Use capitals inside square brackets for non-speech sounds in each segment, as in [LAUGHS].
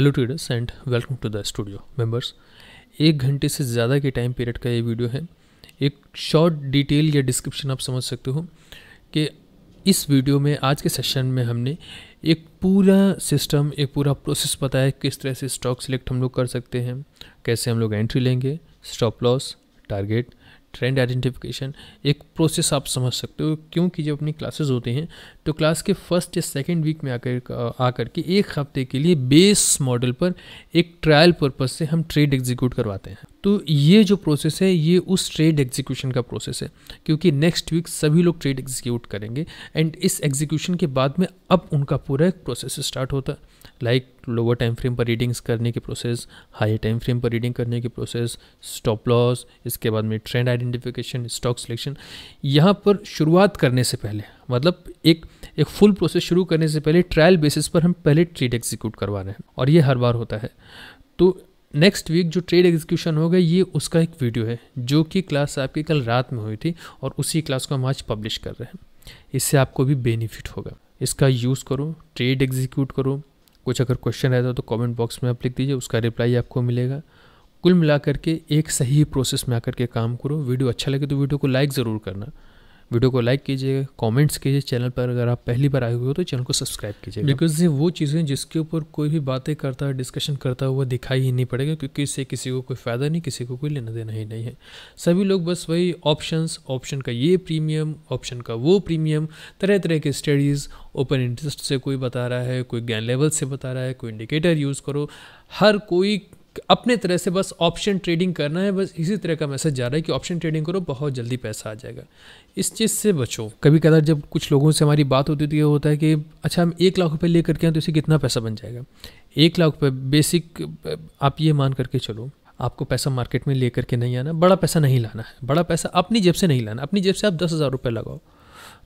Hello traders and welcome to the studio members एक घंटे से ज़्यादा के टाइम पीरियड का ये वीडियो है एक शॉर्ट डिटेल या डिस्क्रिप्शन आप समझ सकते हो कि इस वीडियो में आज के सेशन में हमने एक पूरा सिस्टम एक पूरा प्रोसेस बताया किस तरह से स्टॉक सिलेक्ट हम लोग कर सकते हैं कैसे हम लोग एंट्री लेंगे stop loss target trend identification एक प्रोसेस आप समझ सकते हो क्योंकि जब अपनी क्लासेस होते हैं तो क्लास के फर्स्ट या सेकेंड वीक में आकर आकर के एक हफ्ते के लिए बेस मॉडल पर एक ट्रायल पर्पज़ से हम ट्रेड एग्जीक्यूट करवाते हैं तो ये जो प्रोसेस है ये उस ट्रेड एग्जीक्यूशन का प्रोसेस है क्योंकि नेक्स्ट वीक सभी लोग ट्रेड एग्जीक्यूट करेंगे एंड इस एग्जीक्यूशन के बाद में अब उनका पूरा एक प्रोसेस स्टार्ट होता है लाइक लोअर टाइम फ्रेम पर रीडिंग्स करने की प्रोसेस हाई टाइम फ्रेम पर रीडिंग करने की प्रोसेस स्टॉप लॉस इसके बाद में ट्रेंड आइडेंटिफिकेशन स्टॉक सिलेक्शन यहाँ पर शुरुआत करने से पहले मतलब एक एक फुल प्रोसेस शुरू करने से पहले ट्रायल बेसिस पर हम पहले ट्रेड एग्जीक्यूट करवा रहे हैं और ये हर बार होता है तो नेक्स्ट वीक जो ट्रेड एग्जीक्यूशन होगा ये उसका एक वीडियो है जो कि क्लास आपकी कल रात में हुई थी और उसी क्लास को हम आज पब्लिश कर रहे हैं इससे आपको भी बेनिफिट होगा इसका यूज़ करो ट्रेड एग्जीक्यूट करो कुछ अगर क्वेश्चन रहता हो तो कमेंट बॉक्स में आप लिख दीजिए उसका रिप्लाई आपको मिलेगा कुल मिला करके एक सही प्रोसेस में आकर के काम करो वीडियो अच्छा लगे तो वीडियो को लाइक ज़रूर करना वीडियो को लाइक कीजिए कमेंट्स कीजिए चैनल पर अगर आप पहली बार आए हुए हो तो चैनल को सब्सक्राइब कीजिए बिकॉज ये वो चीज़ें जिसके ऊपर कोई भी बातें करता है डिस्कशन करता हुआ दिखाई ही नहीं पड़ेगा क्योंकि इससे किसी को कोई फ़ायदा नहीं किसी को कोई लेना देना ही नहीं है सभी लोग बस वही ऑप्शन ऑप्शन का ये प्रीमियम ऑप्शन का वो प्रीमियम तरह तरह के स्टडीज़ ओपन इंटरेस्ट से कोई बता रहा है कोई ज्ञान लेवल से बता रहा है कोई इंडिकेटर यूज़ करो हर कोई अपने तरह से बस ऑप्शन ट्रेडिंग करना है बस इसी तरह का मैसेज जा रहा है कि ऑप्शन ट्रेडिंग करो बहुत जल्दी पैसा आ जाएगा इस चीज़ से बचो कभी कदर जब कुछ लोगों से हमारी बात होती थी ये होता है कि अच्छा हम एक लाख रुपये ले करके आए तो इसे कितना पैसा बन जाएगा एक लाख रुपये बेसिक आप ये मान करके चलो आपको पैसा मार्केट में ले करके नहीं आना बड़ा पैसा नहीं लाना है बड़ा पैसा अपनी जेब से नहीं लाना अपनी जेब से आप दस हज़ार रुपये लगाओ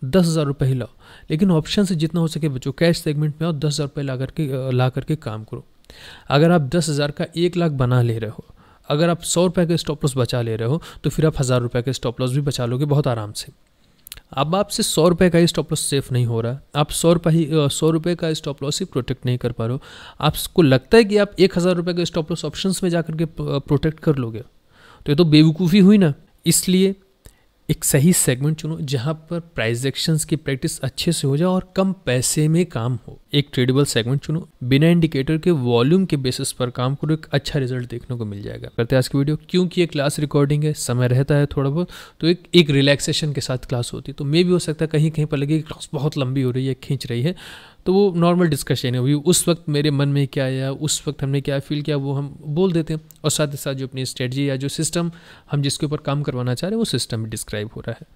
दस हज़ार रुपये ही लाओ लेकिन ऑप्शन से जितना हो सके बचो कैश सेगमेंट में आओ दस हज़ार रुपये ला करके ला करके काम करो अगर आप दस हज़ार का एक लाख बना ले रहे हो अगर आप सौ रुपये का स्टॉप लॉस बचा ले रहे हो तो फिर आप हज़ार रुपये का स्टॉप लॉस भी बचा लोगे बहुत आराम से अब आपसे सौ रुपये का ही स्टॉप लॉस सेफ नहीं हो रहा आप सौ रुपये ही सौ रुपये का स्टॉप लॉस ही प्रोटेक्ट नहीं कर पा रहे हो आपको लगता है कि आप एक हज़ार रुपये का स्टॉप लॉस ऑप्शन में जा करके प्रोटेक्ट कर लोगे तो ये तो बेवकूफ़ी हुई ना इसलिए एक सही सेगमेंट चुनो जहाँ पर प्राइस की प्रैक्टिस अच्छे से हो जाए और कम पैसे में काम हो एक ट्रेडेबल सेगमेंट चुनो बिना इंडिकेटर के वॉल्यूम के बेसिस पर काम करो एक अच्छा रिजल्ट देखने को मिल जाएगा करते आज की वीडियो क्योंकि ये क्लास रिकॉर्डिंग है समय रहता है थोड़ा बहुत तो एक एक रिलैक्सेशन के साथ क्लास होती है तो मे भी हो सकता है कहीं कहीं पर लगे क्लास बहुत लंबी हो रही है खींच रही है तो वो नॉर्मल डिस्कशन है हुई उस वक्त मेरे मन में क्या आया उस वक्त हमने क्या फील किया वो हम बोल देते हैं और साथ ही साथ जो अपनी स्ट्रेटजी या जो सिस्टम हम जिसके ऊपर काम करवाना चाह रहे हैं वो सिस्टम भी डिस्क्राइब हो रहा है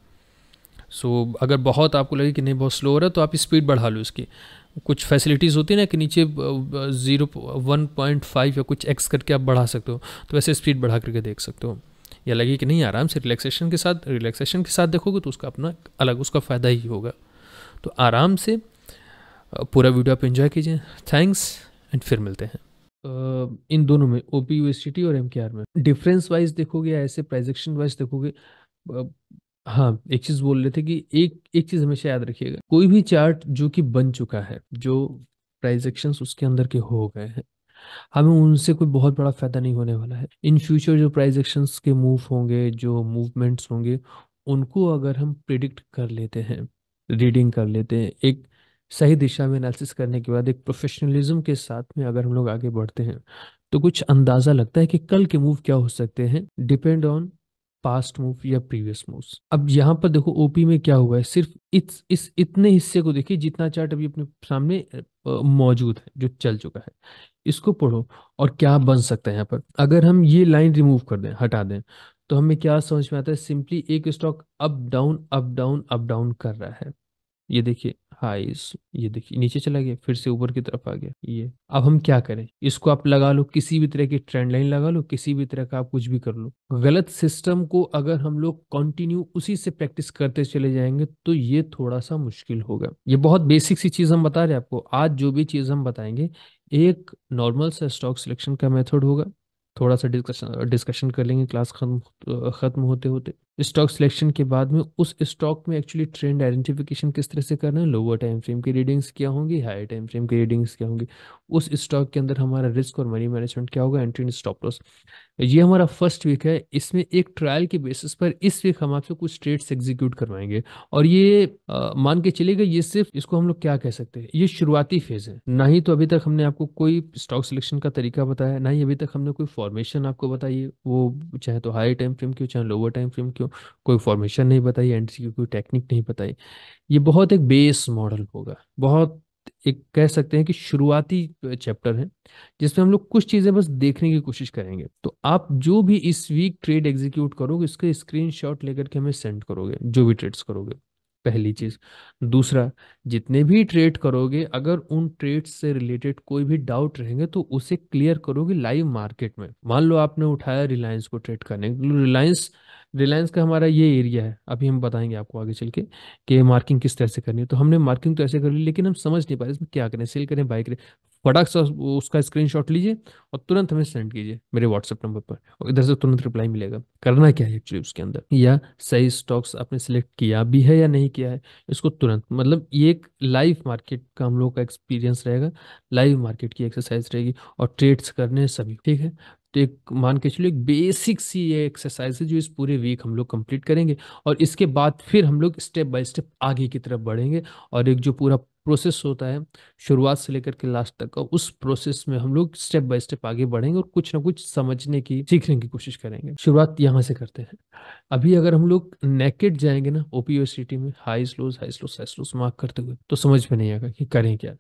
सो so, अगर बहुत आपको लगे कि नहीं बहुत स्लो हो रहा है तो आप स्पीड बढ़ा लो इसकी कुछ फैसिलिटीज़ होती है ना कि नीचे ज़ीरो वन पॉइंट फाइव या कुछ एक्स करके आप बढ़ा सकते हो तो वैसे स्पीड बढ़ा करके देख सकते हो या लगे कि नहीं आराम से रिलैक्सेशन के साथ रिलैक्सेशन के साथ देखोगे तो उसका अपना अलग उसका फ़ायदा ही होगा तो आराम से पूरा वीडियो आप इन्जॉय कीजिए थैंक्स एंड फिर मिलते हैं Uh, इन दोनों में ओ पी टी और एम के आर में डिफरेंस वाइज देखोगे या ऐसे प्राइजेक्शन वाइज देखोगे uh, हाँ एक चीज बोल रहे थे कि एक एक चीज हमेशा याद रखिएगा कोई भी चार्ट जो कि बन चुका है जो प्राइजेक्शन उसके अंदर के हो गए हैं हमें उनसे कोई बहुत बड़ा फायदा नहीं होने वाला है इन फ्यूचर जो प्राइजेक्शन के मूव होंगे जो मूवमेंट्स होंगे उनको अगर हम प्रिडिक्ट कर लेते हैं रीडिंग कर लेते हैं एक सही दिशा में एनालिसिस करने के बाद एक प्रोफेशनलिज्म के साथ में अगर हम लोग आगे बढ़ते हैं तो कुछ अंदाज़ा लगता है कि कल के मूव क्या हो सकते हैं डिपेंड ऑन पास्ट मूव या प्रीवियस मूव्स अब यहाँ पर देखो ओपी में क्या हुआ है सिर्फ इस इस इतने हिस्से को देखिए जितना चार्ट अभी अपने सामने मौजूद है जो चल चुका है इसको पढ़ो और क्या बन सकता है यहाँ पर अगर हम ये लाइन रिमूव कर दें हटा दें तो हमें क्या समझ में आता है सिंपली एक stock up down up down up down कर रहा है ये देखिए हाई ये देखिए नीचे चला गया फिर से ऊपर की तरफ आ गया ये अब हम क्या करें इसको आप लगा लो किसी भी तरह की ट्रेंड लाइन लगा लो किसी भी तरह का आप कुछ भी कर लो गलत सिस्टम को अगर हम लोग कंटिन्यू उसी से प्रैक्टिस करते चले जाएंगे तो ये थोड़ा सा मुश्किल होगा ये बहुत बेसिक सी चीज हम बता रहे हैं आपको आज जो भी चीज हम बताएंगे एक नॉर्मल सा स्टॉक सिलेक्शन का मेथड होगा थोड़ा सा डिस्कशन डिस्कशन कर लेंगे क्लास खत्म खत्म होते होते स्टॉक सिलेक्शन के बाद में उस स्टॉक में एक्चुअली ट्रेंड आइडेंटिफिकेशन किस तरह से करना है लोअर टाइम फ्रेम की रीडिंग्स क्या होंगी हाई टाइम फ्रेम की रीडिंग्स क्या होंगी उस स्टॉक के अंदर हमारा रिस्क और मनी मैनेजमेंट क्या होगा एंट्री स्टॉप लॉस ये हमारा फर्स्ट वीक है इसमें एक ट्रायल के बेसिस पर इस वीक हम आपसे कुछ ट्रेड्स एग्जीक्यूट करवाएंगे और ये आ, मान के चलेगा ये सिर्फ इसको हम लोग क्या कह सकते हैं ये शुरुआती फेज है ना ही तो अभी तक हमने आपको कोई स्टॉक सिलेक्शन का तरीका बताया ना ही अभी तक हमने कोई फॉर्मेशन आपको बताई वो चाहे तो हाई टाइम फ्रेम क्यों चाहे लोअर टाइम फ्रेम क्यों कोई फॉर्मेशन नहीं बताई एन की कोई टेक्निक नहीं बताई ये बहुत एक बेस मॉडल होगा बहुत एक कह सकते हैं कि शुरुआती चैप्टर है जिसमें हम लोग कुछ चीज़ें बस देखने की कोशिश करेंगे तो आप जो भी इस वीक ट्रेड एग्जीक्यूट करोगे इसके स्क्रीन लेकर के हमें सेंड करोगे जो भी ट्रेड्स करोगे पहली चीज़ दूसरा जितने भी ट्रेड करोगे अगर उन ट्रेड से रिलेटेड कोई भी डाउट रहेंगे तो उसे क्लियर करोगे लाइव मार्केट में मान लो आपने उठाया रिलायंस को ट्रेड करने रिलायंस रिलायंस का हमारा ये एरिया है अभी हम बताएंगे आपको आगे चल के कि मार्किंग किस तरह से करनी है तो हमने मार्किंग तो ऐसे कर ली लेकिन हम समझ नहीं पाए इसमें क्या करें सेल करें बाय करें फटाक सा उसका स्क्रीन लीजिए और तुरंत हमें सेंड कीजिए मेरे व्हाट्सअप नंबर पर और इधर से तुरंत रिप्लाई मिलेगा करना क्या है एक्चुअली उसके अंदर या सही स्टॉक्स आपने सेलेक्ट किया भी है या नहीं किया है इसको तुरंत मतलब ये एक लाइव मार्केट का हम लोग का एक्सपीरियंस रहेगा लाइव मार्केट की एक्सरसाइज रहेगी और ट्रेड्स करने सभी ठीक है तो एक मान के चलो एक बेसिक सी ये एक्सरसाइज है जो इस पूरे वीक हम लोग कंप्लीट करेंगे और इसके बाद फिर हम लोग स्टेप बाय स्टेप आगे की तरफ बढ़ेंगे और एक जो पूरा प्रोसेस होता है शुरुआत से लेकर के लास्ट तक का उस प्रोसेस में हम लोग स्टेप बाय स्टेप आगे बढ़ेंगे और कुछ ना कुछ समझने की सीखने की कोशिश करेंगे शुरुआत यहाँ से करते हैं अभी अगर हम लोग नेकेट जाएंगे ना ओपीओसिटी में highs lows highs lows highs lows mark करते हुए तो समझ में नहीं आएगा कि करें क्या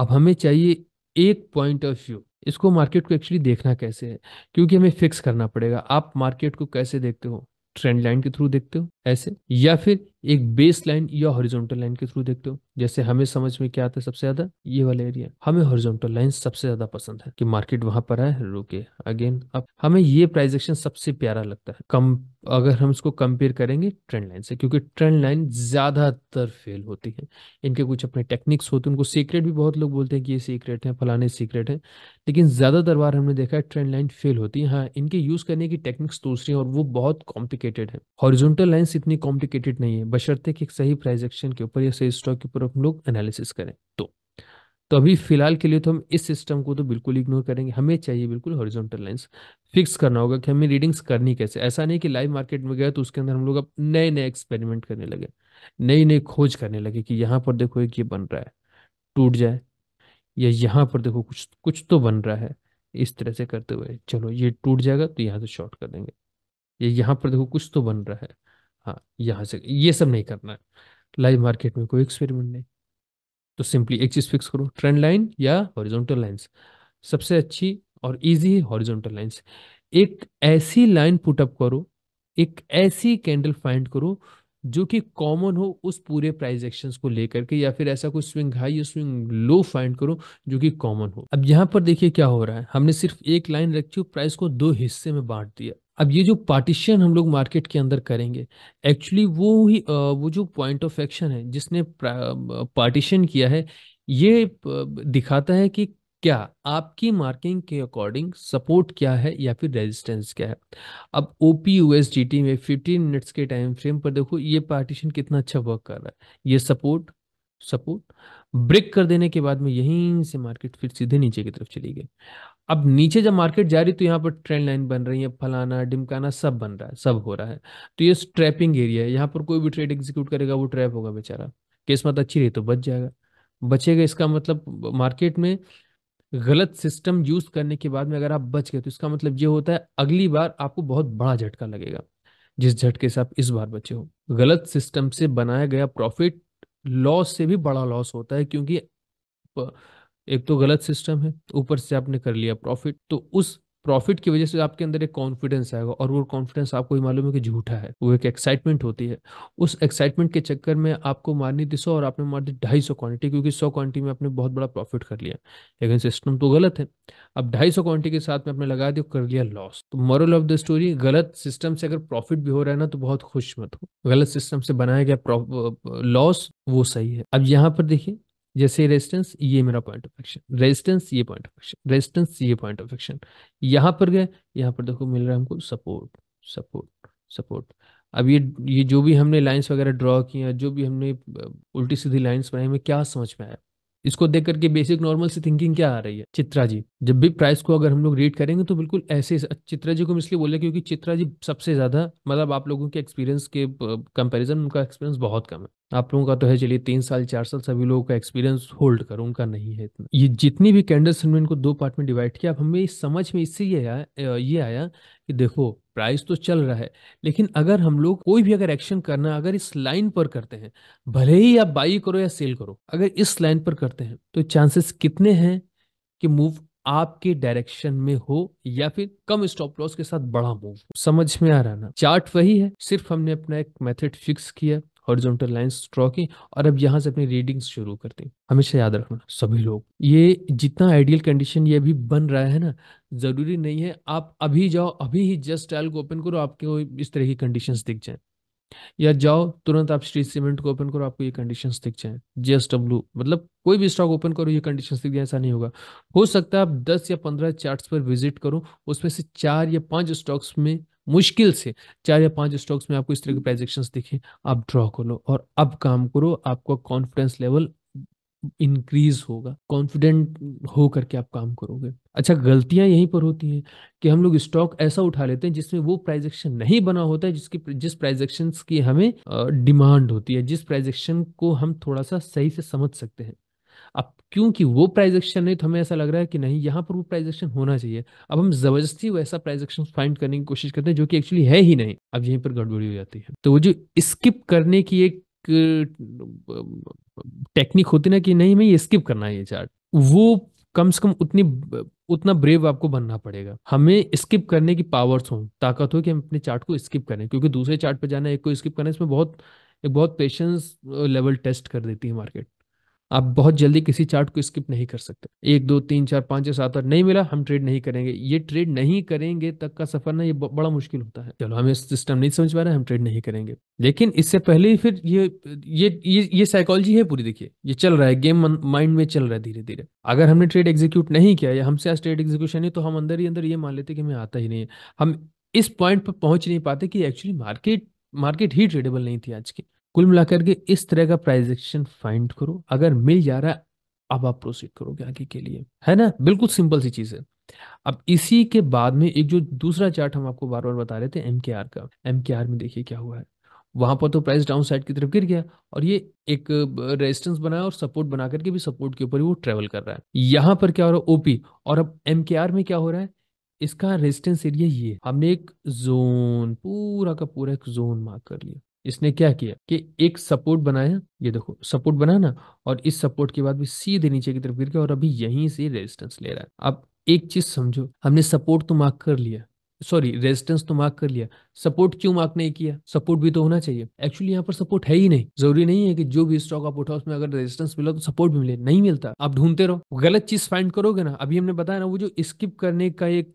अब हमें चाहिए एक पॉइंट ऑफ व्यू इसको मार्केट को एक्चुअली देखना कैसे है क्योंकि हमें फिक्स करना पड़ेगा आप मार्केट को कैसे देखते हो ट्रेंड लाइन के थ्रू देखते हो ऐसे या फिर एक बेस लाइन या हॉरिजॉन्टल लाइन के थ्रू देखते हो जैसे हमें समझ में क्या आता है सबसे ज्यादा ये वाला एरिया हमें हॉरिजॉन्टल लाइन सबसे ज्यादा पसंद है कि मार्केट वहां पर है रुके अगेन अब हमें ये प्राइस एक्शन सबसे प्यारा लगता है कम अगर हम इसको कंपेयर करेंगे ट्रेंड लाइन से क्योंकि ट्रेंड लाइन ज्यादातर फेल होती है इनके कुछ अपने टेक्निक्स होते हैं उनको सीक्रेट भी बहुत लोग बोलते हैं कि ये सीक्रेट है फलाने सीक्रेट है लेकिन ज्यादातर बार हमने देखा है ट्रेंड लाइन फेल होती है हाँ इनके यूज करने की टेक्निक्स दूसरी है और वो बहुत कॉम्प्लिकेटेड है हॉरिजोंटल लाइन्स इतनी कॉम्प्लिकेटेड नहीं है बशर्ते कि एक सही प्राइस एक्शन के ऊपर या सही स्टॉक के ऊपर हम लोग एनालिसिस करें तो तो अभी फिलहाल के लिए तो हम इस सिस्टम को तो बिल्कुल इग्नोर करेंगे हमें चाहिए बिल्कुल हॉरिजॉन्टल लाइंस फिक्स करना होगा कि हमें रीडिंग्स करनी कैसे ऐसा नहीं कि लाइव मार्केट में गया तो उसके अंदर हम लोग अब नए नए एक्सपेरिमेंट करने लगे नई नई खोज करने लगे कि यहाँ पर देखो एक ये बन रहा है टूट जाए या यहाँ पर देखो कुछ कुछ तो बन रहा है इस तरह से करते हुए चलो ये टूट जाएगा तो यहाँ से शॉर्ट कर देंगे ये यहाँ पर देखो कुछ तो बन रहा है हाँ यहाँ से ये सब नहीं करना है लाइव मार्केट में कोई एक्सपेरिमेंट नहीं तो सिंपली एक चीज़ फिक्स करो ट्रेंड लाइन या हॉरिजॉन्टल लाइंस सबसे अच्छी और इजी है हॉरिजॉन्टल लाइंस एक ऐसी लाइन पुटअप करो एक ऐसी कैंडल फाइंड करो जो कि कॉमन हो उस पूरे प्राइस एक्शंस को लेकर के या फिर ऐसा कोई स्विंग हाई या स्विंग लो फाइंड करो जो कि कॉमन हो अब यहाँ पर देखिए क्या हो रहा है हमने सिर्फ एक लाइन रखी प्राइस को दो हिस्से में बांट दिया अब ये जो पार्टीशन हम लोग मार्केट के अंदर करेंगे एक्चुअली वो ही वो जो पॉइंट ऑफ एक्शन है जिसने पार्टीशन किया है ये दिखाता है कि क्या आपकी मार्किंग के अकॉर्डिंग सपोर्ट क्या है या फिर रेजिस्टेंस क्या है अब O P U S D T में फिफ्टीन मिनट्स के टाइम फ्रेम पर देखो ये पार्टीशन कितना अच्छा वर्क कर रहा है ये सपोर्ट सपोर्ट ब्रेक कर देने के बाद में यहीं से मार्केट फिर सीधे नीचे की तरफ चली गई अब नीचे जब मार्केट जा रही तो यहाँ पर ट्रेंड लाइन बन रही है फलाना डिमकाना सब बन रहा है सब हो रहा है तो ये ट्रैपिंग एरिया है यहाँ पर कोई भी ट्रेड एग्जीक्यूट करेगा वो ट्रैप होगा बेचारा किस्मत अच्छी रही तो बच जाएगा बचेगा इसका मतलब मार्केट में गलत सिस्टम यूज करने के बाद में अगर आप बच गए तो इसका मतलब ये होता है अगली बार आपको बहुत बड़ा झटका लगेगा जिस झटके से आप इस बार बचे हो गलत सिस्टम से बनाया गया प्रॉफिट लॉस से भी बड़ा लॉस होता है क्योंकि एक तो गलत सिस्टम है ऊपर से आपने कर लिया प्रॉफिट तो उस प्रॉफिट की वजह से आपके अंदर एक कॉन्फिडेंस आएगा और वो कॉन्फिडेंस आपको ही मालूम है कि झूठा है वो एक एक्साइटमेंट होती है उस एक्साइटमेंट के चक्कर में आपको मारनी थी सौ और आपने मार दी ढाई सौ क्वांटिटी क्योंकि सौ क्वांटिटी में आपने बहुत बड़ा प्रॉफिट कर लिया लेकिन सिस्टम तो गलत है अब ढाई सौ क्वांटिटी के साथ में आपने लगा दिया कर लिया लॉस तो मॉरल ऑफ द स्टोरी गलत सिस्टम से अगर प्रॉफिट भी हो रहा है ना तो बहुत खुश मत हो गलत सिस्टम से बनाया गया लॉस वो सही है अब यहाँ पर देखिए जैसे रेजिस्टेंस ये मेरा पॉइंट ऑफ एक्शन रेजिस्टेंस ये पॉइंट ऑफ एक्शन रेजिस्टेंस ये पॉइंट ऑफ एक्शन यहाँ पर गए यहाँ पर देखो मिल रहा है हमको सपोर्ट सपोर्ट सपोर्ट अब ये ये जो भी हमने लाइंस वगैरह ड्रॉ किए जो भी हमने उल्टी सीधी लाइंस बनाई हमें क्या समझ में आया इसको देख करके बेसिक नॉर्मल सी थिंकिंग क्या आ रही है चित्रा जी जब भी प्राइस को अगर हम लोग रीड करेंगे तो बिल्कुल ऐसे चित्रा जी को हम इसलिए बोले क्योंकि चित्रा जी सबसे ज्यादा मतलब आप लोगों के एक्सपीरियंस के कंपैरिजन उनका एक्सपीरियंस बहुत कम है आप लोगों का तो है चलिए तीन साल चार साल सभी लोगों का एक्सपीरियंस होल्ड करो उनका नहीं है इतना ये जितनी भी कैंडल सेगमेंट को दो पार्ट में डिवाइड किया अब हमें समझ में इससे ये आया ये आया कि देखो प्राइस तो चल रहा है लेकिन अगर हम लोग कोई भी अगर एक्शन करना अगर इस लाइन पर करते हैं भले ही आप बाई करो या सेल करो अगर इस लाइन पर करते हैं तो चांसेस कितने हैं कि मूव आपके डायरेक्शन में हो या फिर कम स्टॉप लॉस के साथ बड़ा मूव समझ में आ रहा ना चार्ट वही है सिर्फ हमने अपना एक मेथड फिक्स किया हॉरिजॉन्टल लाइंस ड्रॉ की और अब यहाँ से अपनी रीडिंग्स शुरू कर दी हमेशा याद रखना सभी लोग ये जितना आइडियल कंडीशन ये अभी बन रहा है ना ज़रूरी नहीं है आप अभी जाओ अभी ही जस्ट टाइल को ओपन करो आपके इस तरह की कंडीशन दिख जाए या जाओ तुरंत आप स्ट्रीट सीमेंट को ओपन करो आपको ये कंडीशंस दिख जाए जीएसडब्ल्यू मतलब कोई भी स्टॉक ओपन करो ये कंडीशंस दिख जाए ऐसा नहीं होगा हो सकता है आप 10 या 15 चार्ट्स पर विजिट करो उसमें से चार या पांच स्टॉक्स में मुश्किल से चार या पांच स्टॉक्स में आपको इस तरह के प्राइजेक्शन दिखे आप ड्रॉ कर लो और अब काम करो आपका कॉन्फिडेंस लेवल इंक्रीज होगा कॉन्फिडेंट हो करके आप काम करोगे अच्छा गलतियां यहीं पर होती हैं कि हम लोग स्टॉक ऐसा उठा लेते हैं जिसमें वो प्राइजेक्शन नहीं बना होता है जिसकी जिस प्राइजेक्शन की हमें डिमांड होती है जिस प्राइजेक्शन को हम थोड़ा सा सही से समझ सकते हैं अब क्योंकि वो प्राइजेक्शन एक्शन नहीं तो हमें ऐसा लग रहा है कि नहीं यहाँ पर वो प्राइजेक्शन एक्शन होना चाहिए अब हम जबरदस्ती वैसा प्राइजेक्शन एक्शन फाइंड करने की कोशिश करते हैं जो कि एक्चुअली है ही नहीं अब यहीं पर गड़बड़ी हो जाती है तो वो जो स्किप करने की एक टेक्निक होती ना कि नहीं मैं ये स्किप करना है ये चार्ट वो कम से कम उतनी उतना ब्रेव आपको बनना पड़ेगा हमें स्किप करने की पावर्स हो ताकत हो कि हम अपने चार्ट को स्किप करें क्योंकि दूसरे चार्ट पर जाना एक को स्किप करना इसमें बहुत एक बहुत पेशेंस लेवल टेस्ट कर देती है मार्केट आप बहुत जल्दी किसी चार्ट को स्किप नहीं कर सकते एक दो तीन चार पाँच छः सात आठ नहीं मिला हम ट्रेड नहीं करेंगे ये ट्रेड नहीं करेंगे तक का सफर ना ये बड़ा मुश्किल होता है चलो हमें सिस्टम नहीं समझ पा रहे हम ट्रेड नहीं करेंगे लेकिन इससे पहले ही फिर ये ये ये ये साइकोलॉजी है पूरी देखिए ये चल रहा है गेम माइंड में चल रहा है धीरे धीरे अगर हमने ट्रेड एग्जीक्यूट नहीं किया या हमसे आज ट्रेड एग्जीक्यूशन है तो हम अंदर ही अंदर ये मान लेते कि हमें आता ही नहीं है हम इस पॉइंट पर पहुंच नहीं पाते कि एक्चुअली मार्केट मार्केट ही ट्रेडेबल नहीं थी आज की कुल मिलाकर के इस तरह का प्राइजेक्शन फाइंड करो अगर मिल जा रहा है अब आप प्रोसीड करोगे आगे के लिए है ना बिल्कुल सिंपल सी चीज़ है अब इसी के बाद में एक जो दूसरा चार्ट हम आपको बार बार बता रहे थे एम का एम में देखिए क्या हुआ है वहां पर तो प्राइस डाउन साइड की तरफ गिर गया और ये एक रेजिस्टेंस बनाया और सपोर्ट बना करके भी सपोर्ट के ऊपर वो ट्रेवल कर रहा है यहाँ पर क्या हो रहा है ओपी और अब एम में क्या हो रहा है इसका रेजिस्टेंस एरिया ये हमने एक जोन पूरा का पूरा एक जोन मार्क कर लिया इसने क्या किया कि एक सपोर्ट बनाया ये देखो सपोर्ट बनाया ना और इस सपोर्ट के बाद भी सीधे नीचे की तरफ गिर गया और अभी यहीं से रेजिस्टेंस ले रहा है अब एक चीज समझो हमने सपोर्ट तो मार्क कर लिया सॉरी रेजिस्टेंस तो मार्क कर लिया सपोर्ट क्यों मार्क नहीं किया सपोर्ट भी तो होना चाहिए एक्चुअली यहाँ पर सपोर्ट है ही नहीं जरूरी नहीं है कि जो भी स्टॉक आप उठाओ उसमें अगर रेजिस्टेंस मिला तो सपोर्ट भी मिले नहीं मिलता आप ढूंढते रहो गलत चीज फाइंड करोगे ना अभी हमने बताया ना वो जो स्किप करने का एक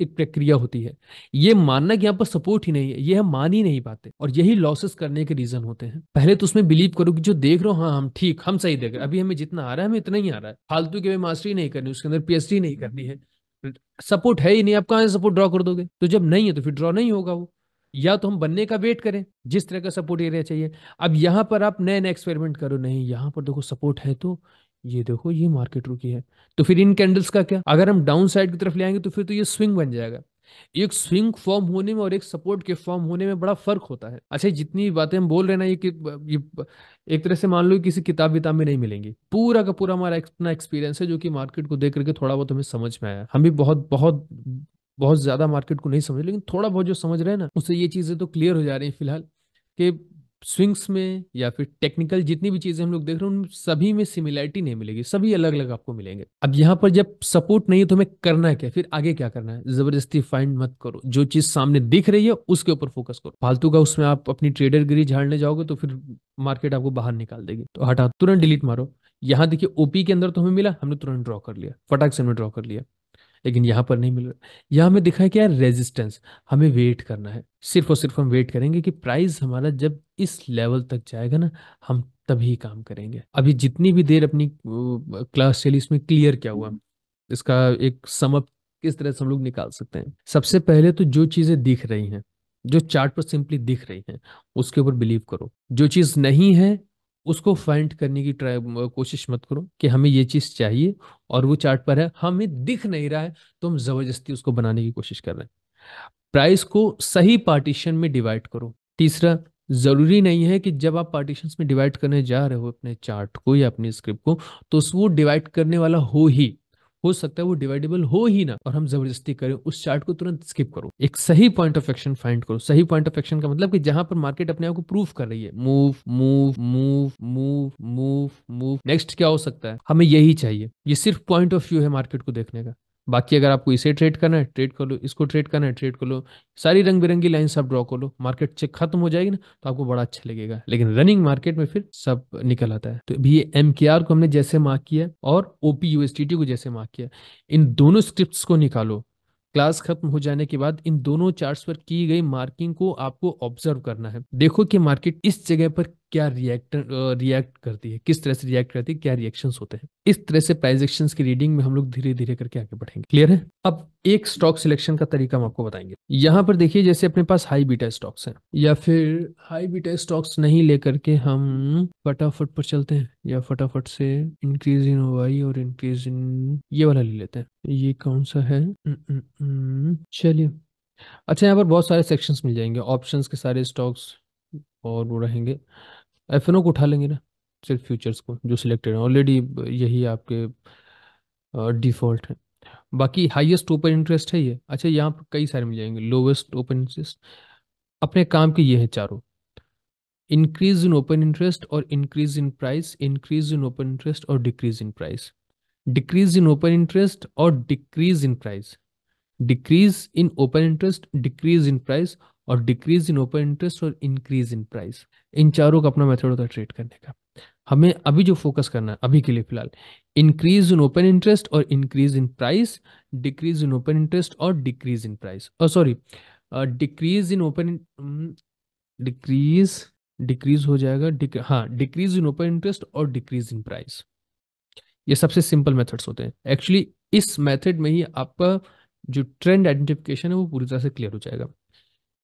एक प्रक्रिया होती है ये मानना कि यहाँ पर सपोर्ट ही नहीं है ये हम मान ही नहीं पाते और यही लॉसेस करने के रीजन होते हैं पहले तो उसमें बिलीव करो कि जो देख रहे हो हाँ हम ठीक हम सही देख रहे अभी हमें जितना आ रहा है हमें इतना ही आ रहा है फालतू के मास्टरी नहीं करनी उसके अंदर पीएचडी नहीं करनी है सपोर्ट है ही नहीं आप कहाँ से सपोर्ट ड्रॉ कर दोगे तो जब नहीं है तो फिर ड्रॉ नहीं होगा वो या तो हम बनने का वेट करें जिस तरह का सपोर्ट एरिया चाहिए अब यहाँ पर आप नए नए एक्सपेरिमेंट करो नहीं यहाँ पर देखो सपोर्ट है तो ये देखो ये मार्केट रुकी है तो फिर इन कैंडल्स का क्या अगर हम डाउन साइड की तरफ ले आएंगे तो फिर तो ये स्विंग बन जाएगा एक स्विंग फॉर्म होने में और एक सपोर्ट के फॉर्म होने में बड़ा फर्क होता है अच्छा जितनी बातें हम बोल रहे हैं ना ये, कि, ये एक तरह से मान लो किसी किताब विताब में नहीं मिलेंगी पूरा का पूरा हमारा अपना एक्सपीरियंस है जो कि मार्केट को देख करके थोड़ा बहुत हमें समझ में आया हम भी बहुत बहुत बहुत ज्यादा मार्केट को नहीं समझ लेकिन थोड़ा बहुत जो समझ रहे हैं ना उससे ये चीजें तो क्लियर हो जा रही है फिलहाल कि स्विंग्स में या फिर टेक्निकल जितनी भी चीजें हम लोग देख रहे हैं उन सभी में सिमिलैरिटी नहीं मिलेगी सभी अलग अलग आपको मिलेंगे अब यहाँ पर जब सपोर्ट नहीं है तो हमें करना है क्या फिर आगे क्या करना है जबरदस्ती फाइंड मत करो जो चीज सामने दिख रही है उसके ऊपर फोकस करो फालतू का उसमें आप अपनी ट्रेडर गिरी झाड़ने जाओगे तो फिर मार्केट आपको बाहर निकाल देगी तो हटा तुरंत डिलीट मारो यहाँ देखिए ओपी के अंदर तो हमें मिला हमने तुरंत ड्रॉ कर लिया फटाक से हमने ड्रॉ कर लिया लेकिन यहाँ पर नहीं मिल रहा यहाँ हमें दिखा है क्या रेजिस्टेंस हमें वेट करना है सिर्फ और सिर्फ हम वेट करेंगे कि प्राइस हमारा जब इस लेवल तक जाएगा ना हम तभी काम करेंगे अभी जितनी भी देर अपनी क्लास चली इसमें क्लियर क्या हुआ इसका एक समअप किस तरह से हम लोग निकाल सकते हैं सबसे पहले तो जो चीज़ें दिख रही हैं जो चार्ट पर सिंपली दिख रही हैं उसके ऊपर बिलीव करो जो चीज़ नहीं है उसको फाइंड करने की ट्राई कोशिश मत करो कि हमें ये चीज़ चाहिए और वो चार्ट पर है हमें दिख नहीं रहा है तो हम ज़बरदस्ती उसको बनाने की कोशिश कर रहे हैं प्राइस को सही पार्टीशन में डिवाइड करो तीसरा ज़रूरी नहीं है कि जब आप पार्टीशन में डिवाइड करने जा रहे हो अपने चार्ट को या अपनी स्क्रिप्ट को तो वो डिवाइड करने वाला हो ही हो सकता है वो डिवाइडेबल हो ही ना और हम जबरदस्ती करें उस चार्ट को तुरंत स्किप करो एक सही पॉइंट ऑफ एक्शन फाइंड करो सही पॉइंट ऑफ एक्शन का मतलब कि जहां पर मार्केट अपने आप को प्रूफ कर रही है move move move move move move next क्या हो सकता है हमें यही चाहिए ये सिर्फ पॉइंट ऑफ व्यू है मार्केट को देखने का बाकी अगर आपको इसे ट्रेड करना है ट्रेड कर लो इसको ट्रेड करना है ट्रेड कर लो सारी रंग बिरंगी लाइन सब ड्रॉ कर लो मार्केट चेक खत्म हो जाएगी ना तो आपको बड़ा अच्छा लगेगा लेकिन रनिंग मार्केट में फिर सब निकल आता है तो भी एम को हमने जैसे मार्क किया और ओपी टी को जैसे मार्क किया इन दोनों स्क्रिप्ट को निकालो क्लास खत्म हो जाने के बाद इन दोनों चार्ट्स पर की गई मार्किंग को आपको ऑब्जर्व करना है देखो कि मार्केट इस जगह पर क्या रिएक्ट रिएक्ट करती है किस तरह से रिएक्ट करती है क्या रिएक्शंस होते हैं इस तरह से प्राइस एक्शन की रीडिंग में हम लोग धीरे धीरे करके आगे बढ़ेंगे क्लियर है अब एक स्टॉक सिलेक्शन का तरीका हम आपको बताएंगे यहाँ पर देखिए जैसे अपने पास हाई बीटा स्टॉक्स हैं या फिर हाई बीटा स्टॉक्स नहीं लेकर के हम फटाफट पर चलते हैं या फटाफट से इंक्रीज इन वाई और इंक्रीज इन ये वाला ले लेते हैं ये कौन सा है हम्म, हम्म, हम्म, चलिए अच्छा यहाँ पर बहुत सारे सेक्शन मिल जाएंगे ऑप्शन के सारे स्टॉक्स और वो रहेंगे एफ को उठा लेंगे ना सिर्फ फ्यूचर्स को जो सिलेक्टेड है ऑलरेडी यही आपके डिफॉल्ट है बाकी हाईएस्ट ओपन इंटरेस्ट है ये अच्छा यहाँ पर कई सारे मिल जाएंगे लोवेस्ट ओपन इंटरेस्ट अपने काम के ये हैं चारों इंक्रीज इन ओपन इंटरेस्ट और increase in price increase in open interest और decrease in price decrease in open interest और decrease in price decrease in open interest decrease in price और डिक्रीज इन ओपन इंटरेस्ट और increase in price इन चारों का अपना method होता है ट्रेड करने का हमें अभी जो फोकस करना है अभी के लिए फिलहाल इंक्रीज इन ओपन इंटरेस्ट और increase in price decrease in open interest और डिक्रीज इन प्राइस और sorry decrease in open decrease decrease हो जाएगा डिक, हाँ डिक्रीज इन ओपन इंटरेस्ट और डिक्रीज इन प्राइस ये सबसे सिंपल मेथड्स होते हैं एक्चुअली इस मेथड में ही आपका जो ट्रेंड आइडेंटिफिकेशन है वो पूरी तरह से क्लियर हो जाएगा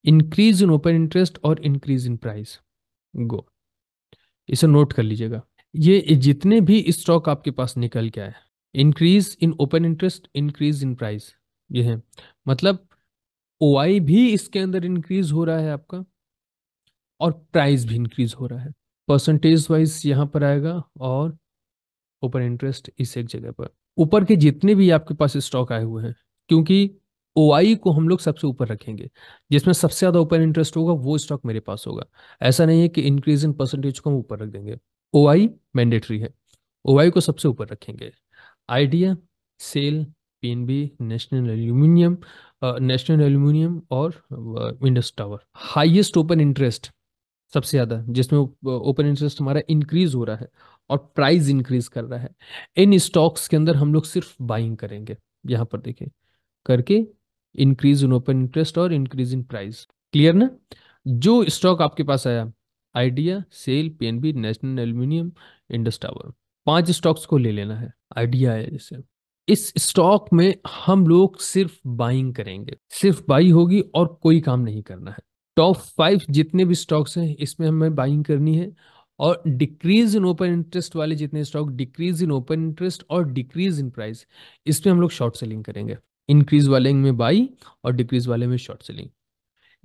इंक्रीज इन ओपन इंटरेस्ट और इंक्रीज इन प्राइस गो इसे नोट कर लीजिएगा ये जितने भी स्टॉक आपके पास निकल के आए increase in open interest increase in price ये है मतलब ओ भी इसके अंदर इंक्रीज हो रहा है आपका और प्राइस भी इंक्रीज हो रहा है परसेंटेज वाइज यहां पर आएगा और ओपन इंटरेस्ट इस एक जगह पर ऊपर के जितने भी आपके पास स्टॉक आए हुए हैं क्योंकि ओ आई को हम लोग सबसे ऊपर रखेंगे जिसमें सबसे ज़्यादा ओपन इंटरेस्ट होगा वो स्टॉक मेरे पास होगा ऐसा नहीं है कि इंक्रीज इन परसेंटेज को हम ऊपर रख देंगे ओ आई मैंडेटरी है ओ आई को सबसे ऊपर रखेंगे Idea SAIL PNB National Aluminium National Aluminium और Indus Tower highest open interest सबसे ज़्यादा जिसमें ओपन इंटरेस्ट हमारा इंक्रीज हो रहा है और प्राइस इंक्रीज कर रहा है इन स्टॉक्स के अंदर हम लोग सिर्फ बाइंग करेंगे यहाँ पर देखें करके इंक्रीज इन ओपन इंटरेस्ट और इंक्रीज इन प्राइस क्लियर ना जो स्टॉक आपके पास आया Idea SAIL PNB National Aluminium Indus Tower Tower पांच स्टॉक्स को ले लेना है आइडिया है जैसे इस स्टॉक में हम लोग सिर्फ बाइंग करेंगे सिर्फ बाई होगी और कोई काम नहीं करना है टॉप फाइव जितने भी स्टॉक्स हैं इसमें हमें बाइंग करनी है और डिक्रीज इन ओपन इंटरेस्ट वाले जितने stock decrease in open interest और डिक्रीज इन प्राइस इसमें हम लोग शॉर्ट सेलिंग करेंगे इंक्रीज वाले में बाई और डिक्रीज वाले में शॉर्ट सेलिंग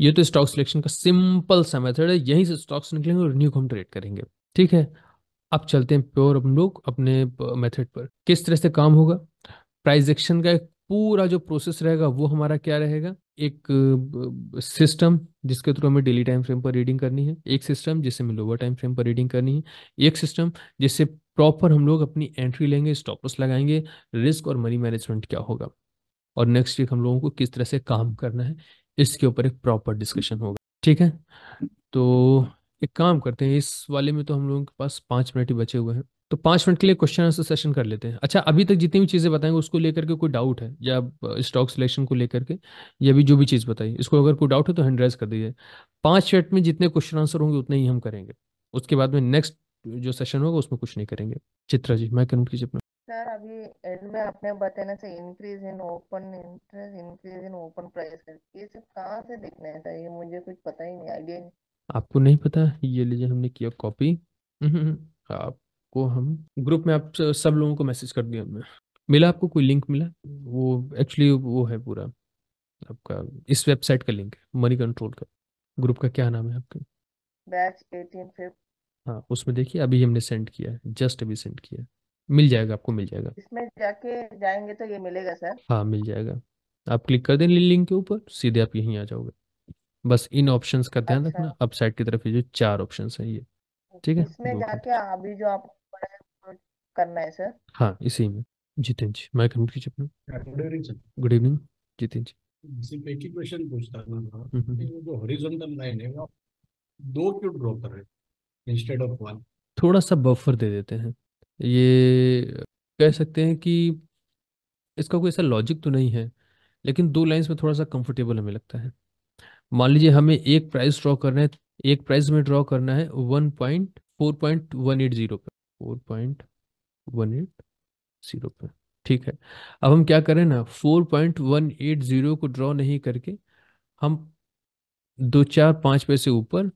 ये तो स्टॉक सिलेक्शन का सिंपल सा मेथड है यहीं से स्टॉक्स निकलेंगे और न्यू को हम ट्रेड करेंगे ठीक है अब चलते हैं प्योर हम लोग अपने मेथड पर किस तरह से काम होगा प्राइस एक्शन का एक पूरा जो प्रोसेस रहेगा वो हमारा क्या रहेगा एक सिस्टम जिसके थ्रू हमें डेली टाइम फ्रेम पर रीडिंग करनी है एक सिस्टम जिससे हमें लोअर टाइम फ्रेम पर रीडिंग करनी है एक सिस्टम जिससे प्रॉपर हम लोग अपनी एंट्री लेंगे स्टॉपस लगाएंगे रिस्क और मनी मैनेजमेंट क्या होगा और नेक्स्ट वीक हम लोगों को किस तरह से काम करना है इसके ऊपर एक प्रॉपर डिस्कशन होगा ठीक है तो एक काम करते हैं इस वाले में तो हम लोगों के पास पाँच मिनट ही बचे हुए हैं तो पाँच मिनट के लिए क्वेश्चन आंसर सेशन कर लेते हैं अच्छा अभी तक जितनी भी चीज़ें बताएंगे उसको लेकर के कोई डाउट है या स्टॉक सिलेक्शन को लेकर के या भी जो भी चीज़ बताई इसको अगर कोई डाउट है तो हैंड कर दीजिए पाँच मिनट में जितने क्वेश्चन आंसर होंगे उतने ही हम करेंगे उसके बाद में नेक्स्ट जो सेशन होगा उसमें कुछ नहीं करेंगे चित्रा जी मैं करूँ कीजिए अपना सर अभी एंड में आपने बताया ना sir increase in open interest increase in open price ये सब कहाँ से देखना है सर ये मुझे कुछ पता ही नहीं आइडिया नहीं आपको नहीं पता ये लीजिए हमने किया कॉपी हम्म, आपको हम ग्रुप में आप सब लोगों को मैसेज कर दिया हमने मिला आपको कोई लिंक मिला वो एक्चुअली वो है पूरा आपका इस वेबसाइट का लिंक है मनी कंट्रोल का ग्रुप का क्या नाम है आपका बैच एटीन फिफ्थ हाँ उसमें देखिए अभी हमने सेंड किया जस्ट अभी सेंड किया है मिल जाएगा आपको मिल जाएगा इसमें जाके जाएंगे तो ये मिलेगा सर हाँ मिल जाएगा आप क्लिक कर दें लिंक के ऊपर सीधे आप यहीं आ जाओगे बस इन ऑप्शंस का ध्यान अच्छा। रखना अप साइड की तरफ ये जो चार ऑप्शंस हैं ये ठीक है इसमें जाके अभी जो आप करना है सर हाँ इसी में जितेन जी मैं कंप्लीट अपना गुड इवनिंग जितेन जी सिर्फ एक ही क्वेश्चन पूछता हूँ हाँ। हम्म, हम्म, हम्म। जो हॉरिजॉन्टल लाइन है वो दो क्यों ड्रॉ कर रहे हैं इंस्टेड ऑफ वन थोड़ा सा बफर दे देते हैं ये कह सकते हैं कि इसका कोई ऐसा लॉजिक तो नहीं है लेकिन दो लाइंस में थोड़ा सा कंफर्टेबल हमें लगता है मान लीजिए हमें एक प्राइस ड्रॉ करना है एक प्राइस में ड्रॉ करना है one point four point one eight zero पे four point one eight zero पे ठीक है अब हम क्या करें ना four point one eight zero को ड्रॉ नहीं करके हम दो चार पाँच पैसे ऊपर